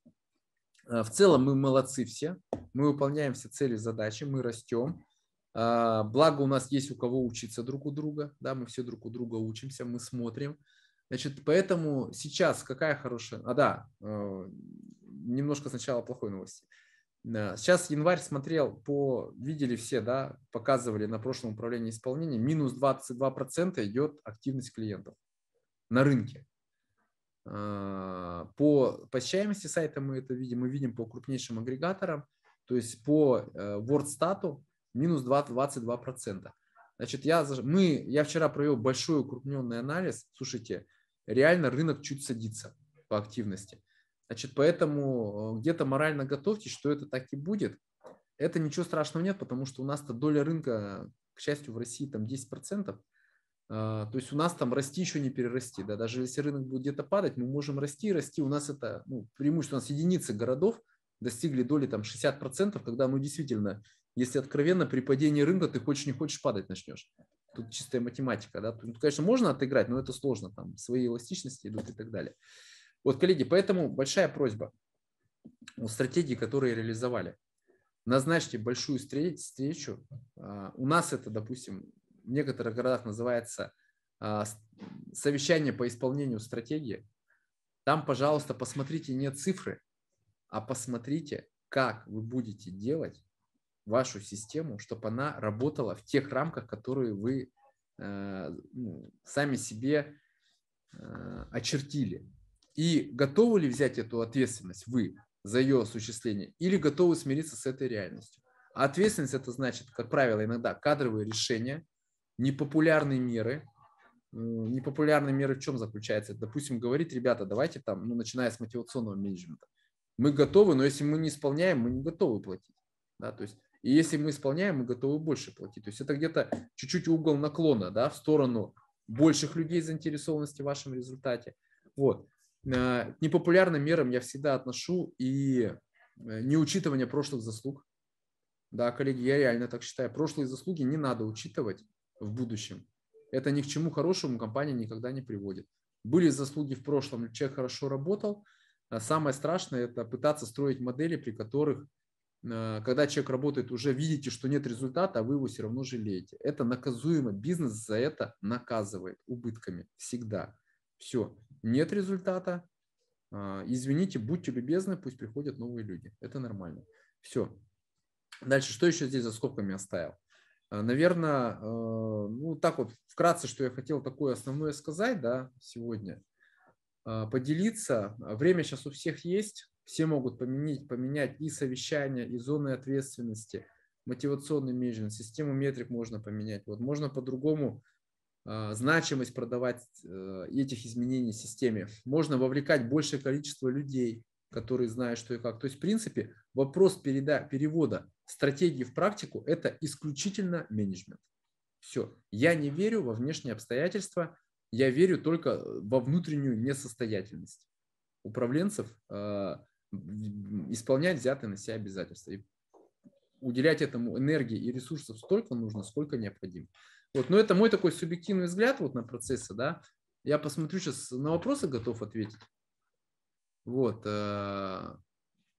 А, в целом мы молодцы все, мы выполняем все цели, задачи, мы растем, а, благо у нас есть у кого учиться друг у друга, да, мы все друг у друга учимся, мы смотрим. Значит, поэтому сейчас какая хорошая... А, да, э, немножко сначала плохой новости. Э, сейчас январь смотрел по, видели все, да, показывали на прошлом управлении исполнения, минус 22% идет активность клиентов на рынке. А, по посещаемости сайта мы это видим, мы видим по крупнейшим агрегаторам, то есть по э, WordStat минус 22%. Значит, я, мы, я вчера провел большой укрупненный анализ. Слушайте, реально рынок чуть садится по активности. Значит, поэтому э, где-то морально готовьтесь, что это так и будет. Это ничего страшного нет, потому что у нас-то доля рынка, к счастью, в России там 10%. А, то есть у нас там расти еще не перерасти. Да? Даже если рынок будет где-то падать, мы можем расти и расти. У нас это ну, преимущество, у нас единицы городов достигли доли там 60%, когда ну, действительно если откровенно, при падении рынка ты хочешь не хочешь падать начнешь. Тут чистая математика. Да? Тут, конечно, можно отыграть, но это сложно. Там свои эластичности идут и так далее. Вот, коллеги, поэтому большая просьба у стратегии, которые реализовали. Назначьте большую встречу. А, у нас это, допустим, в некоторых городах называется а, совещание по исполнению стратегии. Там, пожалуйста, посмотрите не цифры, а посмотрите, как вы будете делать вашу систему, чтобы она работала в тех рамках, которые вы э, ну, сами себе э, очертили. И готовы ли взять эту ответственность вы за ее осуществление или готовы смириться с этой реальностью? А ответственность это значит, как правило, иногда кадровые решения, непопулярные меры. Непопулярные меры в чем заключается? Допустим, говорить, ребята, давайте там, ну, начиная с мотивационного менеджмента, мы готовы, но если мы не исполняем, мы не готовы платить. Да? То есть и если мы исполняем, мы готовы больше платить. То есть это где-то чуть-чуть угол наклона да, в сторону больших людей заинтересованности в вашем результате. Вот. К э, непопулярным мерам я всегда отношу и э, неучитывание прошлых заслуг. Да, коллеги, я реально так считаю. Прошлые заслуги не надо учитывать в будущем. Это ни к чему хорошему компания никогда не приводит. Были заслуги в прошлом, человек хорошо работал. А самое страшное – это пытаться строить модели, при которых – Э, когда человек работает, уже видите, что нет результата, а вы его все равно жалеете. Это наказуемо. Бизнес за это наказывает убытками всегда. Все, нет результата, а, извините, будьте любезны, пусть приходят новые люди. Это нормально. Все. Дальше, что еще здесь за скобками оставил? Э, Наверное, э, ну так вот, вкратце, что я хотел такое основное сказать, да, сегодня, поделиться. Время сейчас у всех есть, все могут поменять, поменять и совещания, и зоны ответственности, мотивационный менеджмент, систему метрик можно поменять. Вот можно по-другому э, значимость продавать э, этих изменений в системе. Можно вовлекать большее количество людей, которые знают, что и как. То есть, в принципе, вопрос переда, перевода стратегии в практику – это исключительно менеджмент. Все. Я не верю во внешние обстоятельства, я верю только э, во внутреннюю несостоятельность управленцев, э, исполнять взятые на себя обязательства. И уделять этому энергии и ресурсов столько нужно, сколько необходимо. Вот, но это мой такой субъективный взгляд вот на процессы, да. Я посмотрю сейчас на вопросы готов ответить. Вот, э,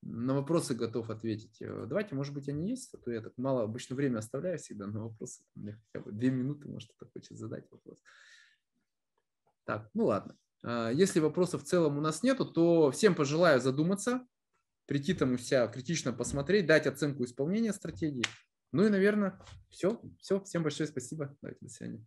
на вопросы готов ответить. Э, давайте, может быть, они есть, а то я так мало обычно время оставляю всегда на вопросы. У хотя бы две минуты, может, кто-то хочет задать вопрос. Так, ну ладно. А, если вопросов в целом у нас нету, то всем пожелаю задуматься, прийти там у себя критично посмотреть, дать оценку исполнения стратегии. Ну и, наверное, все. Все. Всем большое спасибо. Давайте, до свидания.